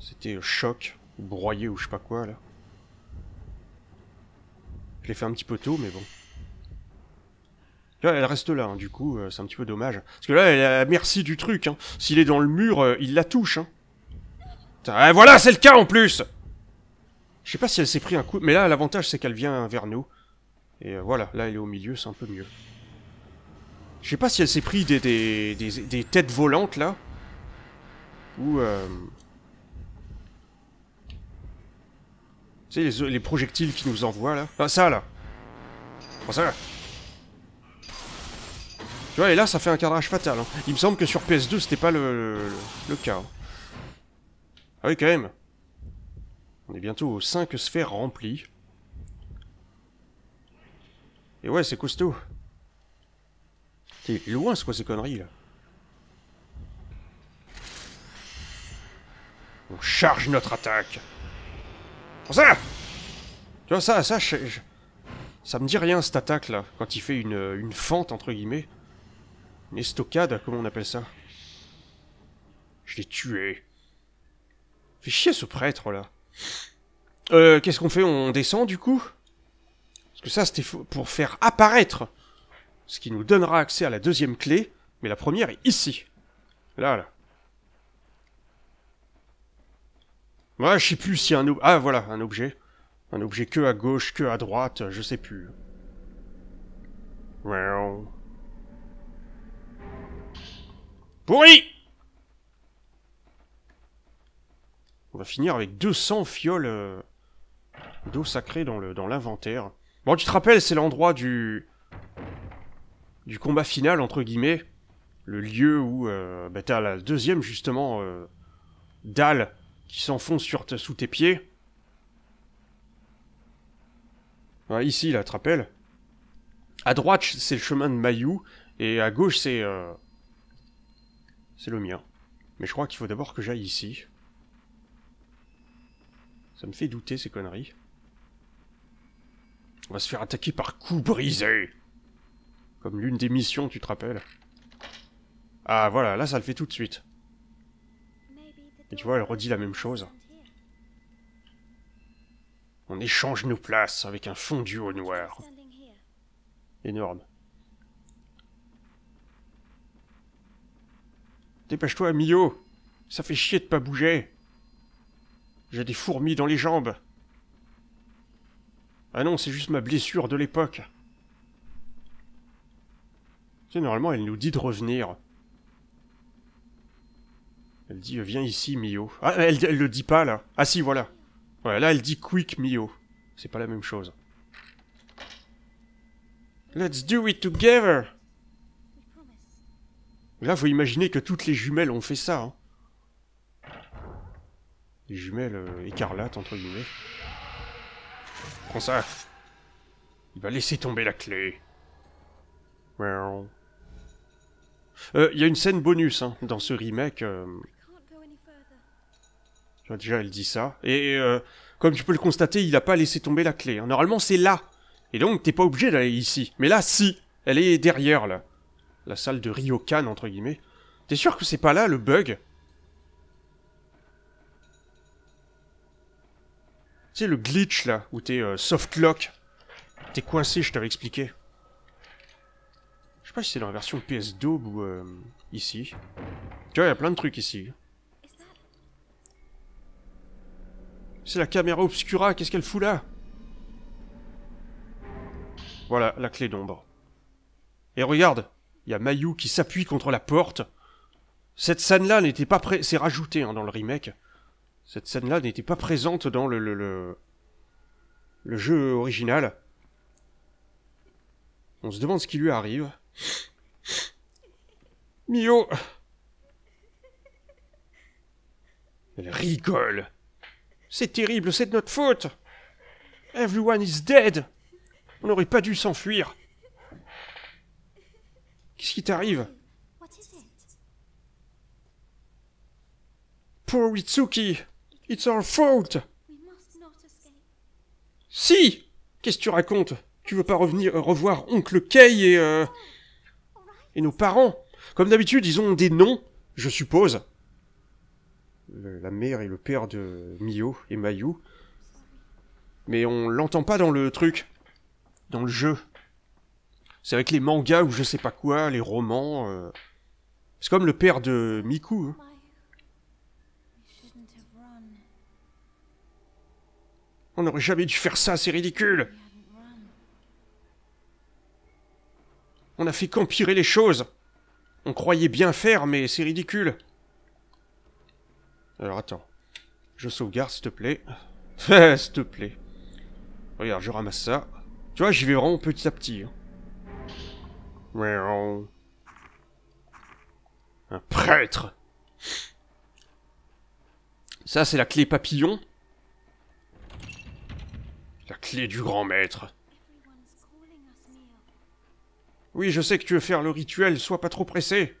C'était choc, broyé ou je sais pas quoi, là. Je l'ai fait un petit peu tôt, mais bon elle reste là, hein, du coup, euh, c'est un petit peu dommage. Parce que là, elle a merci du truc, hein. S'il est dans le mur, euh, il la touche, hein. Eh, voilà, c'est le cas en plus Je sais pas si elle s'est pris un coup, mais là, l'avantage, c'est qu'elle vient vers nous. Et euh, voilà, là, elle est au milieu, c'est un peu mieux. Je sais pas si elle s'est pris des, des, des, têtes volantes, là. Ou... Euh... Tu sais, les, projectiles qui nous envoient, là. Ah, ça, là. Ah, ça, là. Tu vois, et là, ça fait un cadrage fatal. Hein. Il me semble que sur PS2, c'était pas le, cas. Hein. Ah oui, quand même. On est bientôt aux 5 sphères remplies. Et ouais, c'est costaud. T'es loin, ce quoi ces conneries, là On charge notre attaque. Pour ça Tu vois, ça, ça, ça me dit rien, cette attaque, là. Quand il fait une fente, entre guillemets. Les stockades, comment on appelle ça Je l'ai tué. Fais chier ce prêtre, là. Euh, qu'est-ce qu'on fait On descend, du coup Parce que ça, c'était pour faire apparaître ce qui nous donnera accès à la deuxième clé, mais la première est ici. Là, là. Moi je sais plus si un... Ah, voilà, un objet. Un objet que à gauche, que à droite, je sais plus. Well... Pourri On va finir avec 200 fioles euh, d'eau sacrée dans l'inventaire. bon, tu te rappelles, c'est l'endroit du... du combat final, entre guillemets. Le lieu où euh, bah, t'as la deuxième, justement, euh, dalle qui s'enfonce sous tes pieds. Hein, ici, là, tu te rappelles. À droite, c'est le chemin de Mayu. et à gauche, c'est... C'est le mien. Mais je crois qu'il faut d'abord que j'aille ici. Ça me fait douter ces conneries. On va se faire attaquer par coups brisés Comme l'une des missions, tu te rappelles Ah voilà, là ça le fait tout de suite. Et tu vois, elle redit la même chose. On échange nos places avec un fondu au noir. Énorme. Dépêche-toi, Mio Ça fait chier de pas bouger J'ai des fourmis dans les jambes Ah non, c'est juste ma blessure de l'époque Tu normalement, elle nous dit de revenir. Elle dit « Viens ici, Mio ». Ah, elle, le dit pas, là Ah si, voilà là, elle dit « Quick, Mio ». C'est pas la même chose. Let's do it together Là, faut imaginer que toutes les jumelles ont fait ça. Hein. Les jumelles euh, écarlates, entre guillemets. Prends ça. Il va laisser tomber la clé. Euh, il y a une scène bonus hein, dans ce remake. Euh... Déjà, elle dit ça. Et euh, comme tu peux le constater, il n'a pas laissé tomber la clé. Hein. Normalement, c'est là. Et donc, t'es pas obligé d'aller ici. Mais là, si. Elle est derrière, là. La salle de Ryokan, entre guillemets. T'es sûr que c'est pas là, le bug Tu sais, le glitch, là, où t'es softlock. Euh, soft T'es coincé, je t'avais expliqué. Je sais pas si c'est dans la version PS 2 ou euh, ici. Tu vois, il y a plein de trucs ici. C'est la caméra obscura, qu'est-ce qu'elle fout là Voilà, la clé d'ombre. Et regarde il y a Mayu qui s'appuie contre la porte. Cette scène-là n'était pas présente. C'est rajouté hein, dans le remake. Cette scène-là n'était pas présente dans le, le, le jeu original. On se demande ce qui lui arrive. Mio Elle rigole. C'est terrible, c'est de notre faute. Everyone is dead. On n'aurait pas dû s'enfuir. Qu'est-ce qui t'arrive Poor Itsuki It's our fault Si Qu'est-ce que tu racontes Tu veux pas revenir euh, revoir Oncle Kei et... Euh, et nos parents Comme d'habitude, ils ont des noms, je suppose. la mère et le père de Mio et Mayu. Mais on l'entend pas dans le truc. Dans le jeu. C'est avec les mangas ou je sais pas quoi, les romans. Euh, c'est comme le père de Miku. Hein. On n'aurait jamais dû faire ça, c'est ridicule. On a fait qu'empirer les choses. On croyait bien faire, mais c'est ridicule. Alors attends. Je sauvegarde, s'il te plaît. [laughs] s'il te plaît. Regarde, je ramasse ça. Tu vois, j'y vais vraiment petit à petit. Hein. Un prêtre Ça, c'est la clé papillon. La clé du grand maître. Oui, je sais que tu veux faire le rituel, sois pas trop pressé.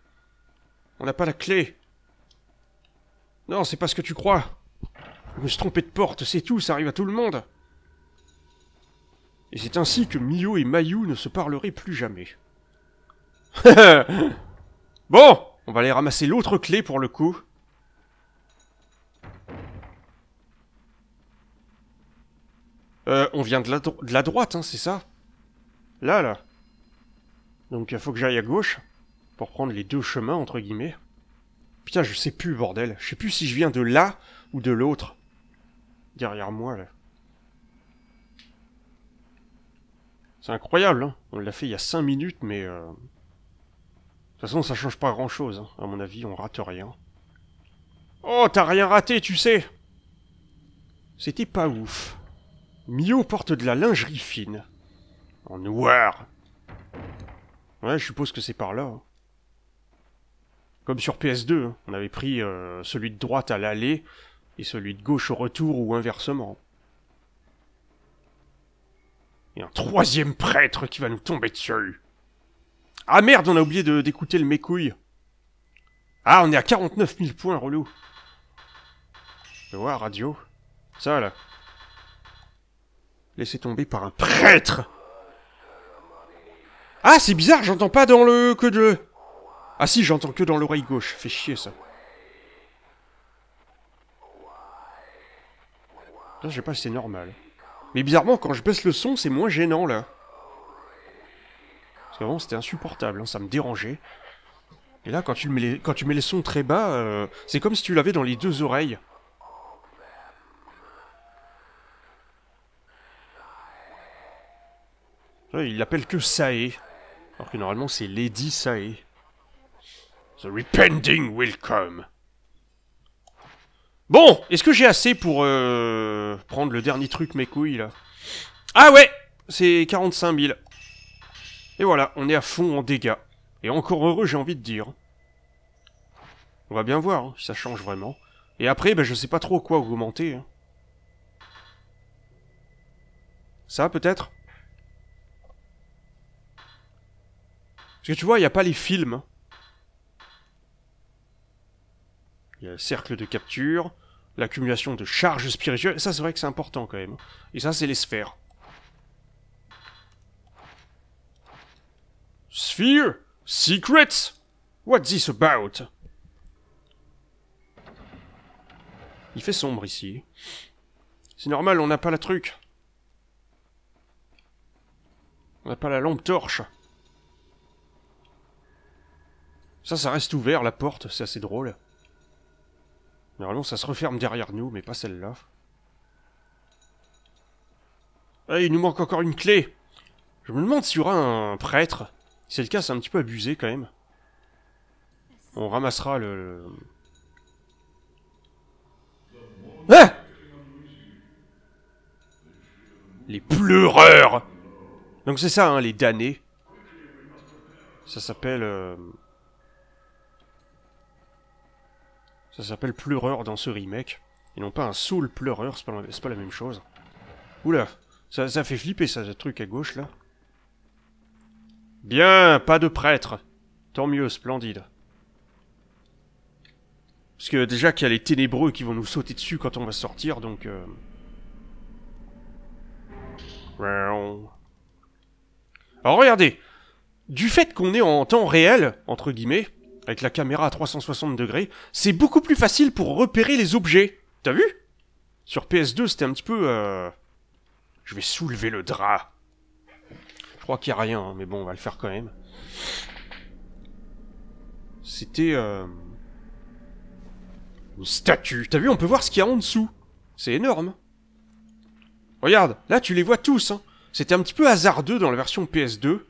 On n'a pas la clé. Non, c'est pas ce que tu crois. Je me suis de porte, c'est tout, ça arrive à tout le monde. Et c'est ainsi que Mio et Mayu ne se parleraient plus jamais. [laughs] bon, on va aller ramasser l'autre clé pour le coup. Euh, on vient de la, de la droite, hein, c'est ça Là, là. Donc il euh, faut que j'aille à gauche, pour prendre les deux chemins, entre guillemets. Putain, je sais plus, bordel. Je sais plus si je viens de là ou de l'autre. Derrière moi, là. C'est incroyable, hein On l'a fait il y a 5 minutes, mais... Euh, toute façon, ça change pas grand-chose. Hein. À mon avis, on rate rien. Oh, t'as rien raté, tu sais C'était pas ouf. Mio porte de la lingerie fine. En noir. Ouais, je suppose que c'est par là. Hein. Comme sur PS2, hein. on avait pris euh, celui de droite à l'aller et celui de gauche au retour ou inversement. Et un troisième prêtre qui va nous tomber dessus. Ah merde, on a oublié d'écouter le mécouille. Ah, on est à 49 000 points, relou. Je radio. Ça, là. Laissé tomber par un prêtre Ah, c'est bizarre, j'entends pas dans le... que de... Ah si, j'entends que dans l'oreille gauche. Fait chier, ça. je sais pas si c'est normal. Mais bizarrement, quand je baisse le son, c'est moins gênant, là. Parce qu'avant, c'était insupportable, hein, ça me dérangeait. Et là, quand tu mets les, quand tu mets les sons très bas, euh, c'est comme si tu l'avais dans les deux oreilles. il l'appelle que Sae. Alors que normalement, c'est Lady Sae. The repenting will come. Bon, est-ce que j'ai assez pour euh, prendre le dernier truc, mes couilles, là Ah ouais C'est 45 000. Et voilà, on est à fond en dégâts. Et encore heureux, j'ai envie de dire. On va bien voir hein, si ça change vraiment. Et après, ben, je sais pas trop quoi augmenter. Hein. Ça, peut-être Parce que tu vois, il n'y a pas les films. Il y a le cercle de capture, l'accumulation de charges spirituelles. Ça, c'est vrai que c'est important quand même. Et ça, c'est les sphères. Sphere? Secrets? What's this about? Il fait sombre ici. C'est normal, on n'a pas la truc. On n'a pas la lampe torche. Ça, ça reste ouvert, la porte, c'est assez drôle. Normalement, ça se referme derrière nous, mais pas celle-là. Ah, il nous manque encore une clé Je me demande s'il y aura un prêtre c'est le cas, c'est un petit peu abusé quand même. On ramassera le... Ah les pleureurs Donc c'est ça, hein, les damnés. Ça s'appelle... Euh, ça s'appelle pleureur dans ce remake. Et non pas un soul pleureur, c'est pas, la même chose. Oula, ça, ça fait flipper ça, ce truc à gauche là. Bien, pas de prêtre. Tant mieux, splendide. Parce que déjà qu'il y a les ténébreux qui vont nous sauter dessus quand on va sortir, donc... Euh, Alors regardez, du fait qu'on est en temps réel, entre guillemets, avec la caméra à 360 degrés, c'est beaucoup plus facile pour repérer les objets. T'as vu Sur PS2, c'était un petit peu... Euh, Je vais soulever le drap. Je crois qu'il n'y a rien, hein, mais bon, on va le faire quand même. C'était... Euh, une statue. T'as vu, on peut voir ce qu'il y a en dessous. C'est énorme. Regarde, là, tu les vois tous. Hein. C'était un petit peu hasardeux dans la version PS2.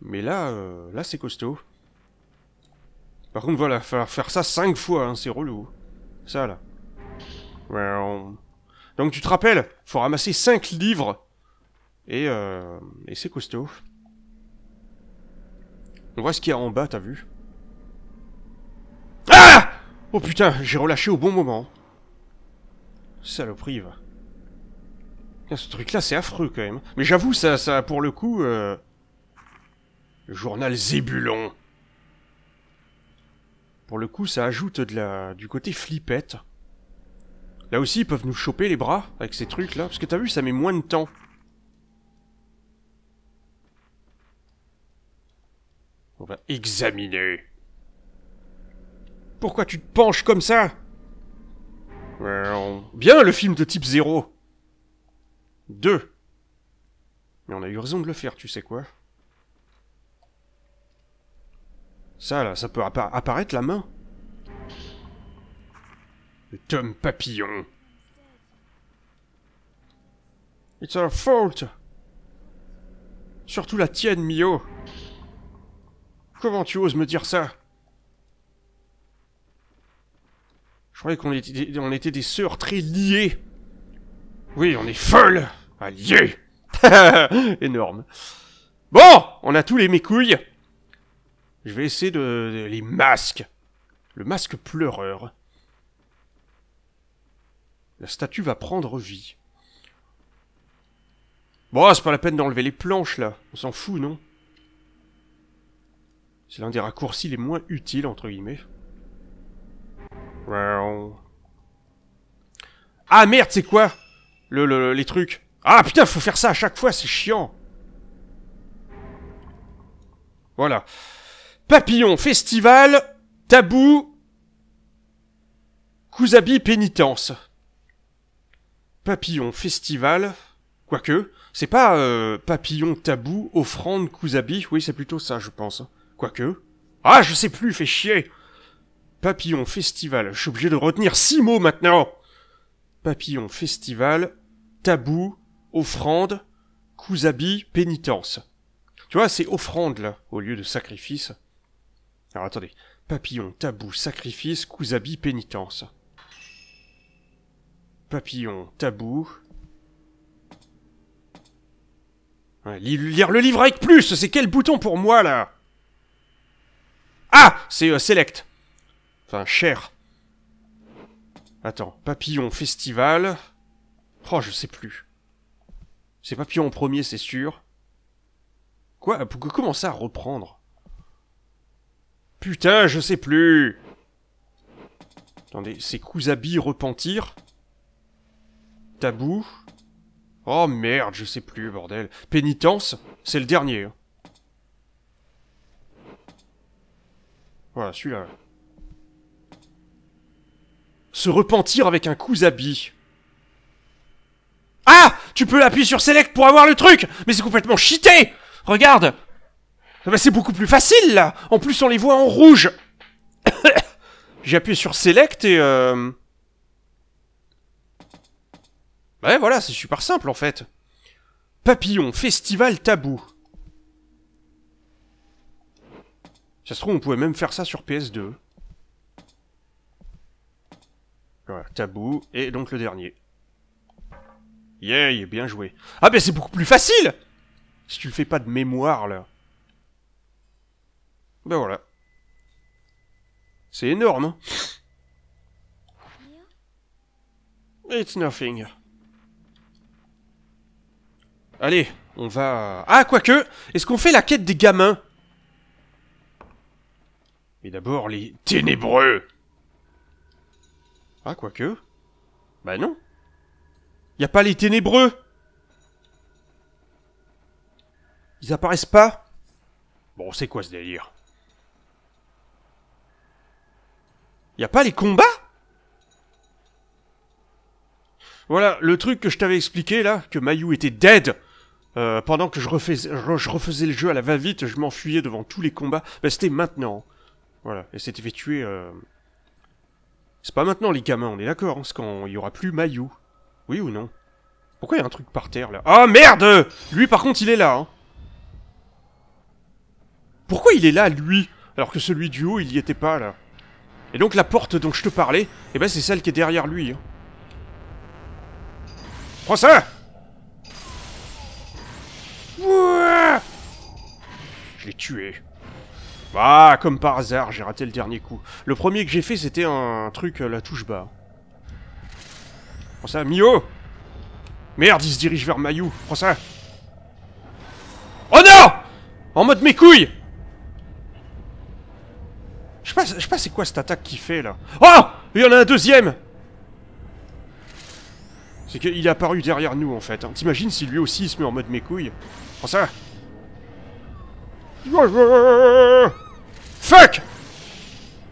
Mais là, euh, là, c'est costaud. Par contre, voilà, falloir faire ça cinq fois, hein, c'est relou. Ça, là. Donc, tu te rappelles, faut ramasser 5 livres et, euh, et c'est costaud. On voit ce qu'il y a en bas, t'as vu Ah Oh putain, j'ai relâché au bon moment. Saloperie, va. ce truc-là, c'est affreux, quand même. Mais j'avoue, ça, ça, pour le coup... Euh... journal Zébulon. Pour le coup, ça ajoute de la... du côté flippette. Là aussi, ils peuvent nous choper les bras avec ces trucs-là. Parce que t'as vu, ça met moins de temps. On va examiner. Pourquoi tu te penches comme ça Bien le film de type 0 2 Mais on a eu raison de le faire, tu sais quoi Ça là, ça peut apparaître la main Le Tom papillon It's our fault Surtout la tienne, Mio Comment tu oses me dire ça Je croyais qu'on était, des sœurs très liées. Oui, on est folles Alliées ah, [laughs] Énorme. Bon On a tous les mécouilles Je vais essayer de, de... Les masques Le masque pleureur. La statue va prendre vie. Bon, c'est pas la peine d'enlever les planches, là. On s'en fout, non c'est l'un des raccourcis les moins utiles, entre guillemets. Ah merde, c'est quoi le, les trucs Ah putain, faut faire ça à chaque fois, c'est chiant Voilà. Papillon, festival, tabou, Kusabi pénitence. Papillon, festival, quoique, c'est pas euh, papillon tabou, offrande Kuzabi oui c'est plutôt ça je pense. Quoique... Ah, je sais plus, fais chier Papillon Festival, je suis obligé de retenir six mots maintenant Papillon Festival, tabou, offrande, cousabi, pénitence. Tu vois, c'est offrande là, au lieu de sacrifice. Alors attendez, papillon, tabou, sacrifice, cousabi, pénitence. Papillon, tabou. lire le livre avec plus, c'est quel bouton pour moi là ah C'est euh, Select. Enfin, cher. Attends, Papillon Festival. Oh, je sais plus. C'est Papillon premier, c'est sûr. Quoi Comment ça, reprendre Putain, je sais plus Attendez, c'est Kusabi Repentir Tabou Oh merde, je sais plus, bordel. Pénitence C'est le dernier. Hein. Voilà, celui-là. Se repentir avec un habit. Ah Tu peux appuyer sur Select pour avoir le truc Mais c'est complètement cheaté Regarde ah bah, C'est beaucoup plus facile, là En plus, on les voit en rouge [coughs] J'ai appuyé sur Select et... Euh... voilà, c'est super simple, en fait. Papillon, festival tabou. Ça se trouve, on pouvait même faire ça sur PS2. Voilà, tabou. Et donc le dernier. Yeah, bien joué. Ah ben c'est beaucoup plus facile Si tu le fais pas de mémoire, là. Ben voilà. C'est énorme. Hein. It's nothing. Allez, on va... Ah, quoique Est-ce qu'on fait la quête des gamins mais d'abord les ténébreux Ah, quoique. Bah non. Y a pas les ténébreux Ils apparaissent pas Bon, c'est quoi ce délire Y a pas les combats Voilà, le truc que je t'avais expliqué là, que Mayu était dead euh, pendant que je refais je refaisais, le jeu à la va-vite, je m'enfuyais devant tous les combats, bah c'était maintenant. Voilà, et s'était fait tuer... Euh, c'est pas maintenant les gamins, on est d'accord, hein, c'est quand il y aura plus Mayou. Oui ou non Pourquoi il y a un truc par terre, là Ah, merde Lui, par contre, il est là, hein. Pourquoi il est là, lui Alors que celui du haut, il y était pas, là. Et donc, la porte dont je te parlais, eh ben, c'est celle qui est derrière lui, hein. Prends ça Ouah Je l'ai tué. Bah comme par hasard, j'ai raté le dernier coup. Le premier que j'ai fait, c'était un truc, euh, la touche bas. Prends ça, Mio Merde, il se dirige vers Mayu. Prends ça Oh non En mode mes couilles Je sais pas, c'est quoi cette attaque qu'il fait, là. Oh Il y en a un deuxième C'est qu'il est apparu derrière nous, en fait. Hein. T'imagines si lui aussi il se met en mode mes couilles Prends ça Fuck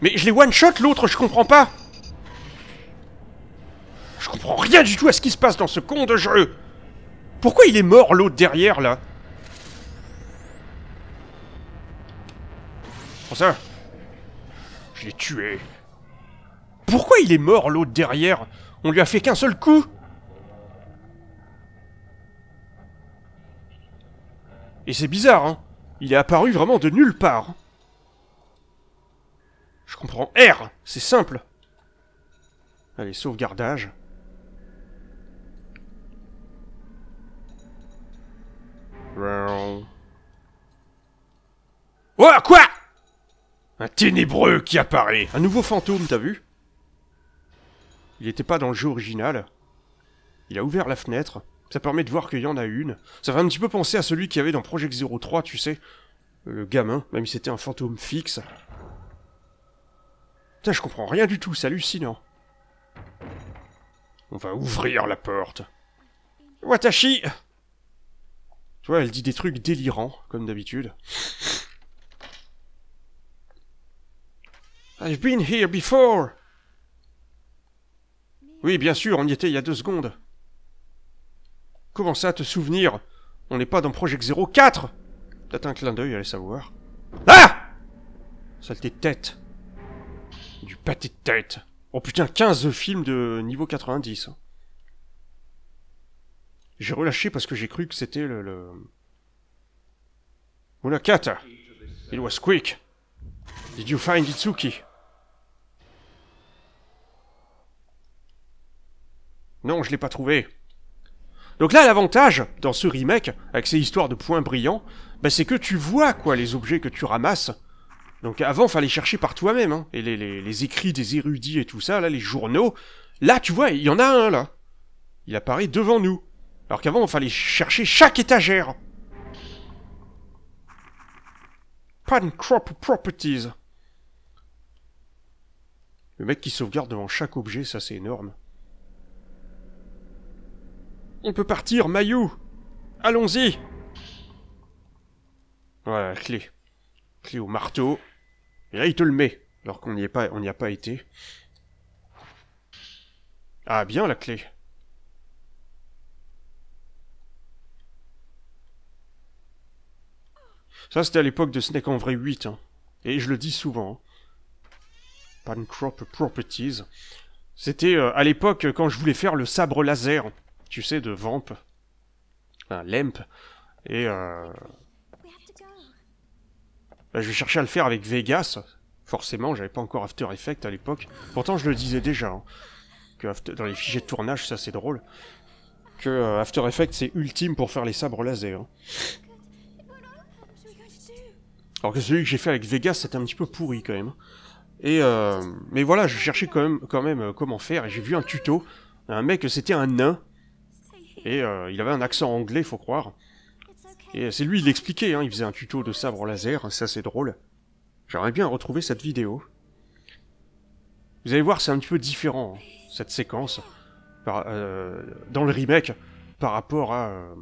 Mais je l'ai one-shot l'autre, je comprends pas Je comprends rien du tout à ce qui se passe dans ce con de jeu Pourquoi il est mort l'autre derrière, là Prends ça Je l'ai tué Pourquoi il est mort l'autre derrière On lui a fait qu'un seul coup Et c'est bizarre, hein il est apparu vraiment de nulle part. Je comprends. R C'est simple Allez, sauvegardage. Oh, quoi Un ténébreux qui apparaît Un nouveau fantôme, t'as vu Il n'était pas dans le jeu original. Il a ouvert la fenêtre. Ça permet de voir qu'il y en a une. Ça fait un petit peu penser à celui qu'il y avait dans Project 03, tu sais. Le gamin, même si c'était un fantôme fixe. Putain, je comprends rien du tout, c'est hallucinant. On va ouvrir la porte. Watashi Tu vois, elle dit des trucs délirants, comme d'habitude. I've been here before Oui, bien sûr, on y était il y a deux secondes commencer à te souvenir. On n'est pas dans Project 04 Peut-être un clin d'œil, allez savoir. Ah Saleté de tête. Du pâté de tête. Oh putain, 15 films de niveau 90. J'ai relâché parce que j'ai cru que c'était le... le... Munakata. It was quick. Did you find Itsuki Non, je l'ai pas trouvé. Donc là, l'avantage, dans ce remake, avec ces histoires de points brillants, bah, c'est que tu vois, quoi, les objets que tu ramasses. Donc avant, fallait chercher par toi-même, hein. Et les, les, les, écrits des érudits et tout ça, là, les journaux. Là, tu vois, il y en a un, là. Il apparaît devant nous. Alors qu'avant, on fallait chercher chaque étagère. crop Properties. Le mec qui sauvegarde devant chaque objet, ça c'est énorme. On peut partir, Mayu Allons-y Voilà, clé. Clé au marteau. Et là, il te le met, alors qu'on n'y est pas, on n'y a pas été. Ah, bien la clé. Ça, c'était à l'époque de Snake en vrai 8, hein. Et je le dis souvent. Hein. Properties. C'était euh, à l'époque quand je voulais faire le sabre laser tu sais, de vamp, Un lemp, et euh... Bah, je vais chercher à le faire avec Vegas. Forcément, j'avais pas encore After Effects à l'époque. Pourtant, je le disais déjà, hein, que dans les fichiers de tournage, ça c'est drôle, que euh, After Effects c'est ultime pour faire les sabres laser. Hein. Alors que celui que j'ai fait avec Vegas, c'était un petit peu pourri quand même. Et euh, mais voilà, je cherchais quand même, quand même euh, comment faire, et j'ai vu un tuto. Un mec, c'était un nain, et euh, il avait un accent anglais, faut croire. Et c'est lui, il l'expliquait, hein, il faisait un tuto de sabre laser, ça c'est drôle. J'aimerais bien retrouver cette vidéo. Vous allez voir, c'est un petit peu différent, cette séquence, euh, dans le remake, par rapport à... Euh,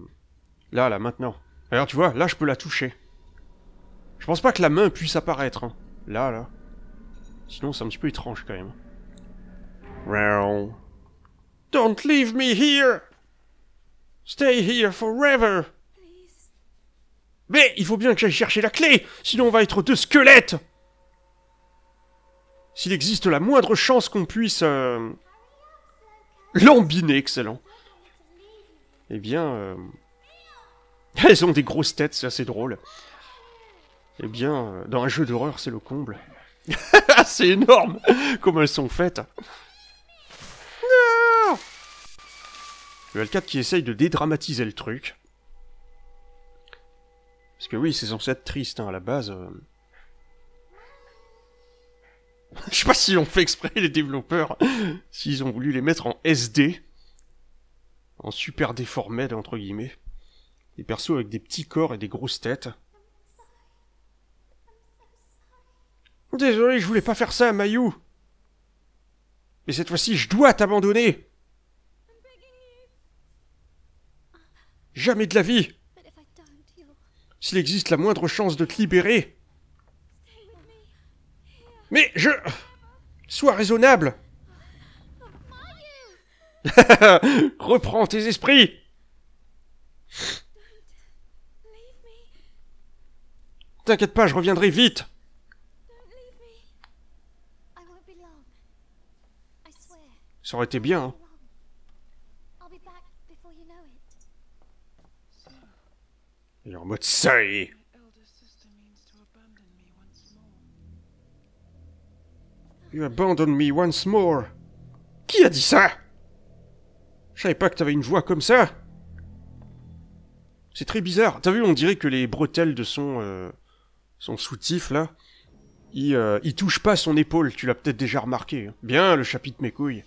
là, là, maintenant. Alors tu vois, là je peux la toucher. Je pense pas que la main puisse apparaître, hein. Là, là. Sinon c'est un petit peu étrange quand même. Don't leave me here Stay here forever Mais il faut bien que j'aille chercher la clé, sinon on va être deux squelettes S'il existe la moindre chance qu'on puisse... Euh, Lambiner, excellent Eh bien... Euh, [laughs] elles ont des grosses têtes, c'est assez drôle. Eh bien, euh, dans un jeu d'horreur, c'est le comble. [laughs] c'est énorme comme elles sont faites Le L4 qui essaye de dédramatiser le truc. Parce que oui, c'est censé être triste, hein, à la base. Euh. [laughs] Je sais pas si on fait exprès les développeurs, s'ils ont voulu les mettre en SD. En super déformé, entre guillemets. Des persos avec des petits corps et des grosses têtes. Désolé, je voulais pas faire ça, Mayou. Mais cette fois-ci, je dois t'abandonner Jamais de la vie S'il existe la moindre chance de te libérer... Mais je... Sois raisonnable [laughs] Reprends tes esprits T'inquiète pas, je reviendrai vite Ça aurait été bien, hein est en mode ça You abandon me once more. Qui a dit ça Je savais pas que t'avais une voix comme ça. C'est très bizarre. T'as vu, on dirait que les bretelles de son euh, son soutif là, il, euh, il touche pas son épaule. Tu l'as peut-être déjà remarqué. Hein. Bien, le chapitre mes couilles.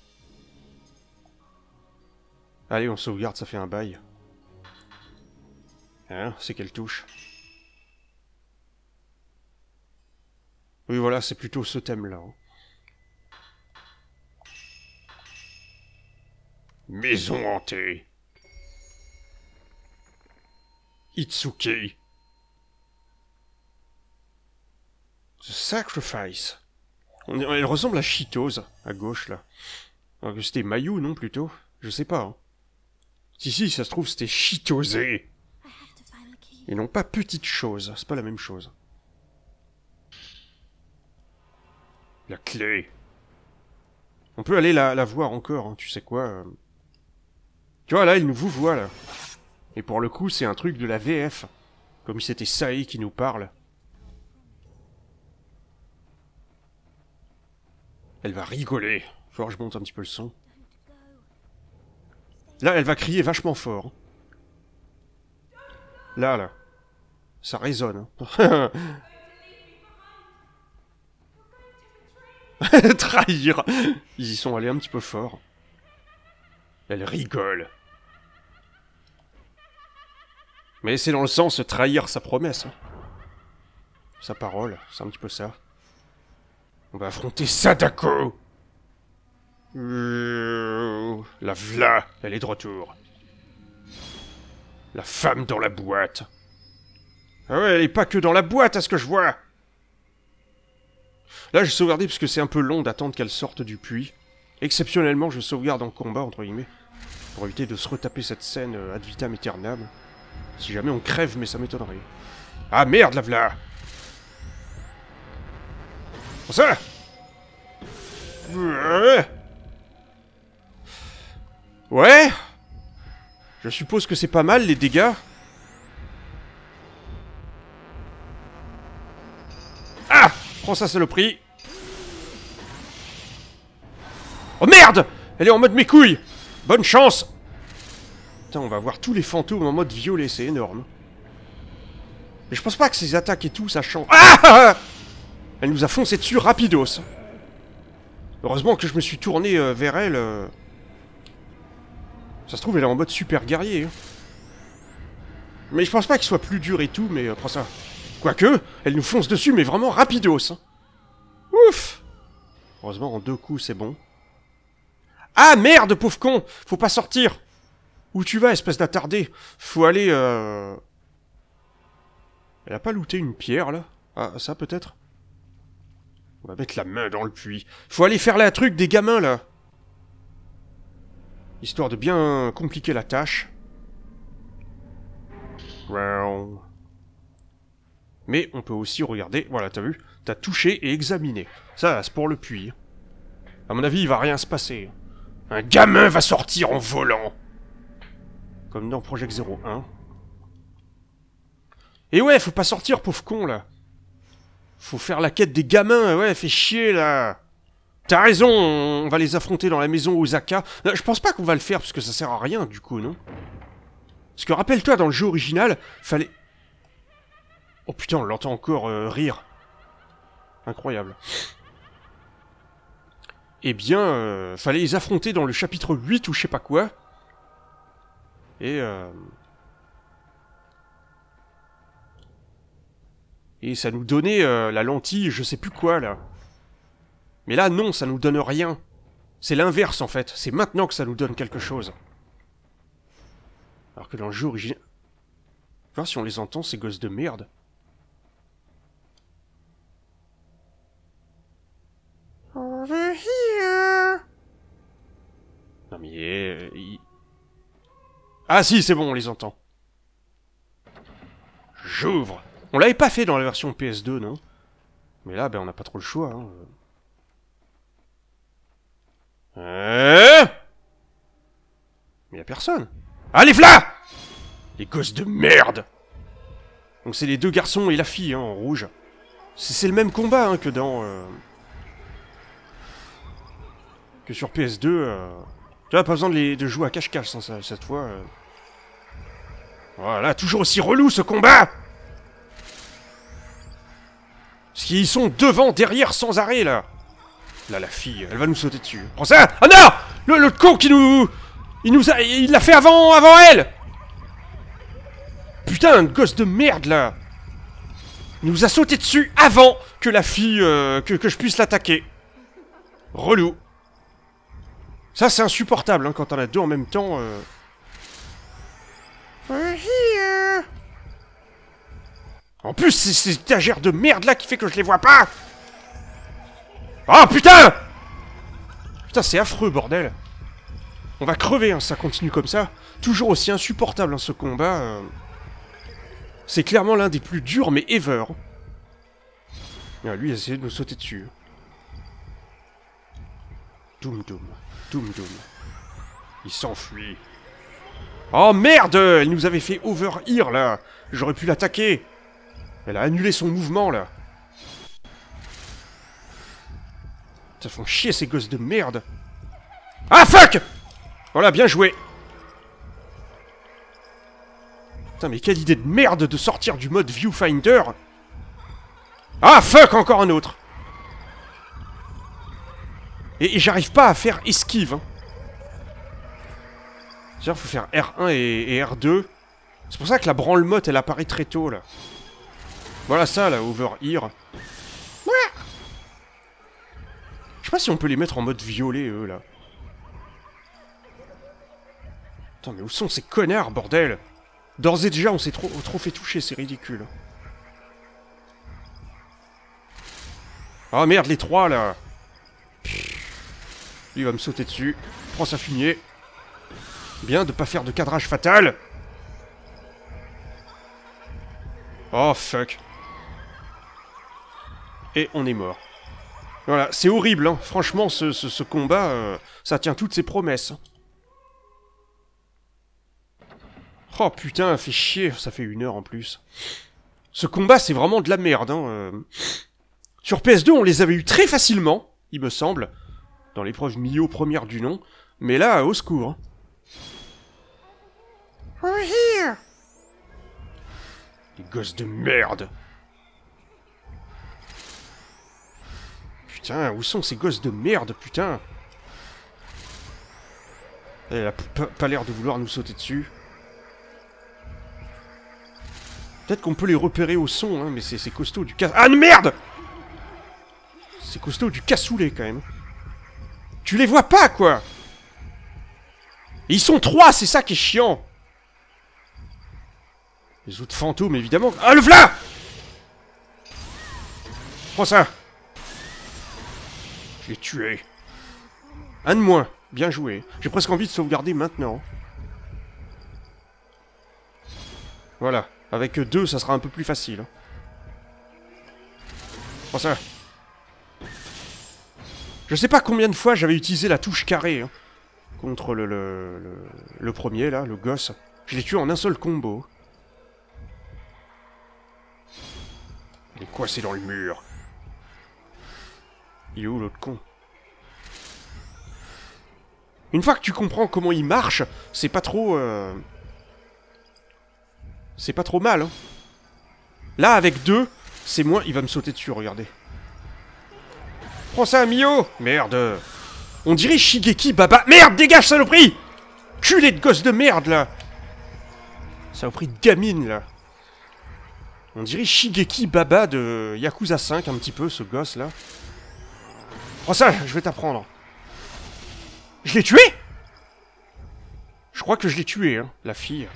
Allez, on sauvegarde, ça fait un bail. Hein, c'est qu'elle touche. Oui, voilà, c'est plutôt ce thème-là. Hein. Maison hantée. Itsuki. The Sacrifice. elle ressemble à Chitose, à gauche, là. c'était Mayu, non, plutôt Je sais pas. Hein. Si, si, ça se trouve, c'était Chitose et non pas petite chose. C'est pas la même chose. La clé. On peut aller la, la voir encore, hein, tu sais quoi. Euh. Tu vois, là, il nous vous voit, là. Et pour le coup, c'est un truc de la VF. Comme si c'était Saï qui nous parle. Elle va rigoler. Faut que je monte un petit peu le son. Là, elle va crier vachement fort. Hein. Là, là. Ça résonne. Hein. [laughs] Trahir Ils y sont allés un petit peu fort. Elle rigole. Mais c'est dans le sens trahir sa promesse. Hein. Sa parole, c'est un petit peu ça. On va affronter Sadako La v'là, elle est de retour. La femme dans la boîte. Ah ouais, elle est pas que dans la boîte, à ce que je vois Là, je sauvegardé parce que c'est un peu long d'attendre qu'elle sorte du puits. Exceptionnellement, je sauvegarde en combat, entre guillemets, pour éviter de se retaper cette scène euh, ad vitam aeternam. Si jamais on crève, mais ça m'étonnerait. Ah merde, la v'là ça Ouais Je suppose que c'est pas mal, les dégâts Ah Prends ça, c'est le prix. Oh merde Elle est en mode mes couilles Bonne chance Putain, on va voir tous les fantômes en mode violet, c'est énorme. Mais je pense pas que ces attaques et tout, ça change. Ah Elle nous a foncé dessus rapidos. Heureusement que je me suis tourné euh, vers elle. Euh. Ça se trouve, elle est en mode super guerrier. Hein. Mais je pense pas qu'il soit plus dur et tout, mais euh, prends ça. Quoique, elle nous fonce dessus, mais vraiment rapidos. Hein. Ouf Heureusement, en deux coups, c'est bon. Ah, merde, pauvre con Faut pas sortir Où tu vas, espèce d'attardé Faut aller, euh... Elle a pas looté une pierre, là Ah, ça, peut-être On va mettre la main dans le puits. Faut aller faire la truc des gamins, là Histoire de bien compliquer la tâche. Wow mais on peut aussi regarder, voilà, t'as vu T'as touché et examiné. Ça, c'est pour le puits. À mon avis, il va rien se passer. Un gamin va sortir en volant Comme dans Project 01. Et ouais, faut pas sortir, pauvre con, là Faut faire la quête des gamins, ouais, fais chier, là T'as raison, on va les affronter dans la maison Osaka. Euh, je pense pas qu'on va le faire, parce que ça sert à rien, du coup, non Parce que rappelle-toi, dans le jeu original, fallait... Oh putain, on l'entend encore euh, rire. Incroyable. Eh bien, euh, fallait les affronter dans le chapitre 8 ou je sais pas quoi. Et... Euh, et ça nous donnait la lentille, je sais plus quoi, là. Mais là, non, ça nous donne rien. C'est l'inverse, en fait. C'est maintenant que ça nous donne quelque chose. Alors que dans le jeu Enfin, si on les entend, ces gosses de merde. Non mais... Euh, ah si, c'est bon, on les entend. J'ouvre. On l'avait pas fait dans la version PS2, non Mais là, ben, on n'a pas trop le choix. Hein. hein mais y a personne. Allez, ah, Fla Les gosses de merde Donc c'est les deux garçons et la fille, hein, en rouge. C'est le même combat hein, que dans... Euh, que sur PS2, euh, tu vois, pas besoin de, les, jouer à cache-cache hein, cette fois. Euh. Voilà, toujours aussi relou ce combat Parce qu'ils sont devant, derrière, sans arrêt, là Là, la fille, elle va nous sauter dessus. Prends ça Ah non le, con qui nous... Il nous a... Il l'a fait avant... avant elle Putain, un gosse de merde, là Il nous a sauté dessus avant que la fille... Euh, que je puisse l'attaquer. Relou. Ça, c'est insupportable, hein, quand on as deux en même temps. Euh. En plus, c'est ces étagères de merde là qui fait que je les vois pas Oh putain Putain, c'est affreux, bordel On va crever, hein, ça continue comme ça. Toujours aussi insupportable, hein, ce combat. Euh. C'est clairement l'un des plus durs, mais ever. Hein. Ah, lui, il a essayé de nous sauter dessus. Doum doum. Doum Doum. Il s'enfuit. Oh merde Elle nous avait fait overhear là J'aurais pu l'attaquer Elle a annulé son mouvement là Ça font chier ces gosses de merde Ah fuck Voilà, bien joué Putain mais quelle idée de merde de sortir du mode viewfinder Ah fuck encore un autre et, j'arrive pas à faire esquive. C'est-à-dire hein. faut faire R1 et, R2. C'est pour ça que la branle-motte, elle apparaît très tôt, là. Voilà ça, là, over here. Je sais pas si on peut les mettre en mode violet, eux, là. Attends, mais où sont ces connards, bordel D'ores et déjà, on s'est trop, trop fait toucher, c'est ridicule. oh, merde, les trois, là il va me sauter dessus. Prends sa fumier. Bien de pas faire de cadrage fatal. Oh, fuck. Et on est mort. Voilà, c'est horrible, hein. Franchement, ce, combat, euh, ça tient toutes ses promesses. Hein. Oh putain, fait chier, ça fait une heure en plus. Ce combat, c'est vraiment de la merde, hein. Euh. Sur PS2, on les avait eu très facilement, il me semble dans l'épreuve milieu première du nom, mais là, au secours. Les gosses de merde Putain, où sont ces gosses de merde, putain Elle a pas l'air de vouloir nous sauter dessus. Peut-être qu'on peut les repérer au son, hein, mais c'est costaud du cas... Ah, merde C'est costaud du cassoulet, quand même tu les vois pas, quoi Et ils sont trois, c'est ça qui est chiant Les autres fantômes, évidemment... Ah, le v'là Prends ça Je l'ai tué. Un de moins. Bien joué. J'ai presque envie de sauvegarder maintenant. Voilà. Avec deux, ça sera un peu plus facile. Prends ça je sais pas combien de fois j'avais utilisé la touche carrée hein, contre le, premier, là, le gosse. Je l'ai tué en un seul combo. Il est coincé dans le mur. Il est où l'autre con Une fois que tu comprends comment il marche, c'est pas trop... Euh, c'est pas trop mal. Hein. Là, avec deux, c'est moins... Il va me sauter dessus, regardez. Prends ça, Mio Merde On dirait Shigeki Baba... Merde, dégage, saloperie Culé de gosse de merde, là Saloperie de gamine, là On dirait Shigeki Baba de Yakuza 5, un petit peu, ce gosse, là. Prends ça, je vais t'apprendre. Je l'ai tué Je crois que je l'ai tué, hein, la fille.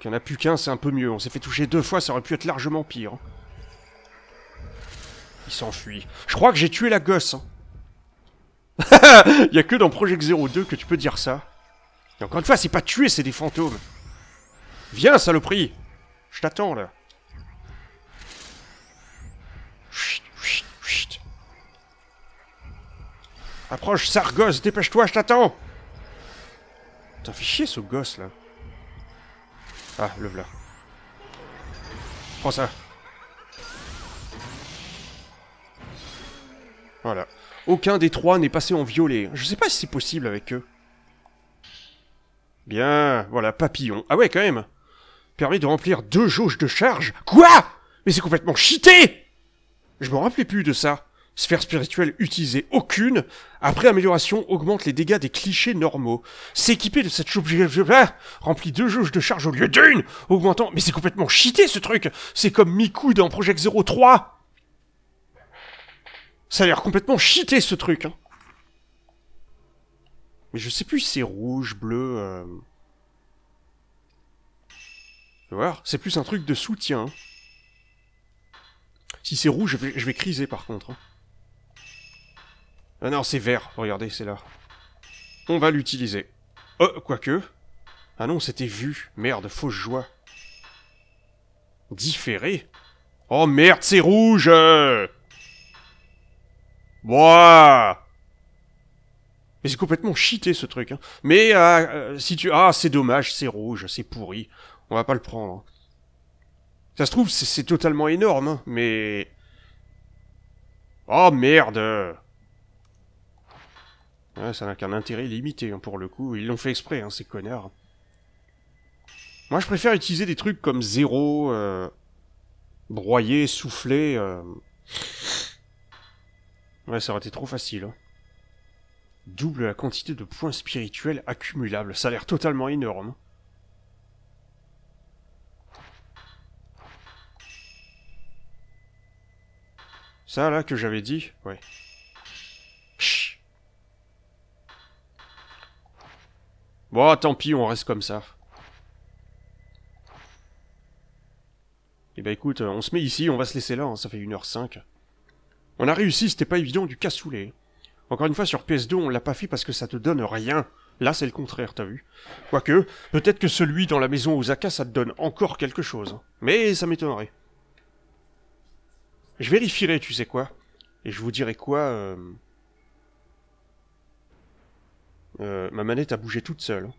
Qu'il n'y en a plus qu'un, c'est un peu mieux. On s'est fait toucher deux fois, ça aurait pu être largement pire. Hein. Il s'enfuit. Je crois que j'ai tué la gosse. Hein. [laughs] Il y a que dans Project 02 que tu peux dire ça. encore une fois, c'est pas tué, c'est des fantômes. Viens, saloperie Je t'attends, là. Approche, sargosse. dépêche-toi, je t'attends T'as fais chier, ce gosse, là. Ah, le voilà. Prends ça. Voilà. Aucun des trois n'est passé en violet. Je sais pas si c'est possible avec eux. Bien, voilà, papillon. Ah ouais, quand même Permet de remplir deux jauges de charge Quoi Mais c'est complètement cheaté Je m'en rappelais plus de ça. Sphère spirituelle utilisée aucune. Après amélioration, augmente les dégâts des clichés normaux. S'équiper de cette choupe... Remplit deux jauges de charge au lieu d'une Augmentant... Mais c'est complètement cheaté ce truc C'est comme Miku dans Project 03 ça a l'air complètement cheaté ce truc. Hein. Mais je sais plus si c'est rouge, bleu... Euh... voir, c'est plus un truc de soutien. Hein. Si c'est rouge, je vais, criser par contre. Hein. Ah non, c'est vert, regardez, c'est là. On va l'utiliser. Oh, quoique. Ah non, c'était vu. Merde, fausse joie. Différé Oh merde, c'est rouge euh. Boah! Mais c'est complètement cheaté ce truc. Hein. Mais euh, euh, si tu... Ah, c'est dommage, c'est rouge, c'est pourri. On va pas le prendre. Hein. Ça se trouve, c'est totalement énorme, hein, mais... Oh merde ouais, Ça n'a qu'un intérêt limité, hein, pour le coup. Ils l'ont fait exprès, ces connards. Moi, je préfère utiliser des trucs comme zéro, euh, broyer, souffler... Euh, Ouais, ça aurait été trop facile. Hein. Double la quantité de points spirituels accumulables. Ça a l'air totalement énorme. Hein. Ça, là, que j'avais dit Ouais. Bon, tant pis, on reste comme ça. Et eh bah ben, écoute, on se met ici, on va se laisser là, hein. ça fait 1h05. On a réussi, c'était pas évident, du cassoulet. Encore une fois, sur PS2, on l'a pas fait parce que ça te donne rien. Là, c'est le contraire, t'as vu Quoique, peut-être que celui dans la maison Osaka, ça te donne encore quelque chose. Mais ça m'étonnerait. Je vérifierai, tu sais quoi. Et je vous dirai quoi... Euh, euh, ma manette a bougé toute seule.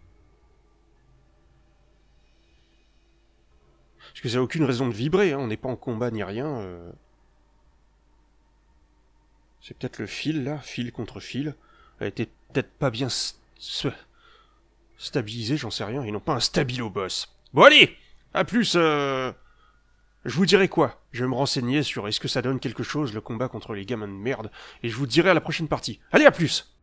Parce que ça n'a aucune raison de vibrer, hein. on n'est pas en combat ni rien. Euh. C'est peut-être le fil là, fil contre fil. Elle était peut-être pas bien stabilisée, j'en sais rien. Ils n'ont pas un stabilo boss. Bon allez, à plus. Euh... Je vous dirai quoi Je vais me renseigner sur est-ce que ça donne quelque chose le combat contre les gamins de merde, et je vous dirai à la prochaine partie. Allez, à plus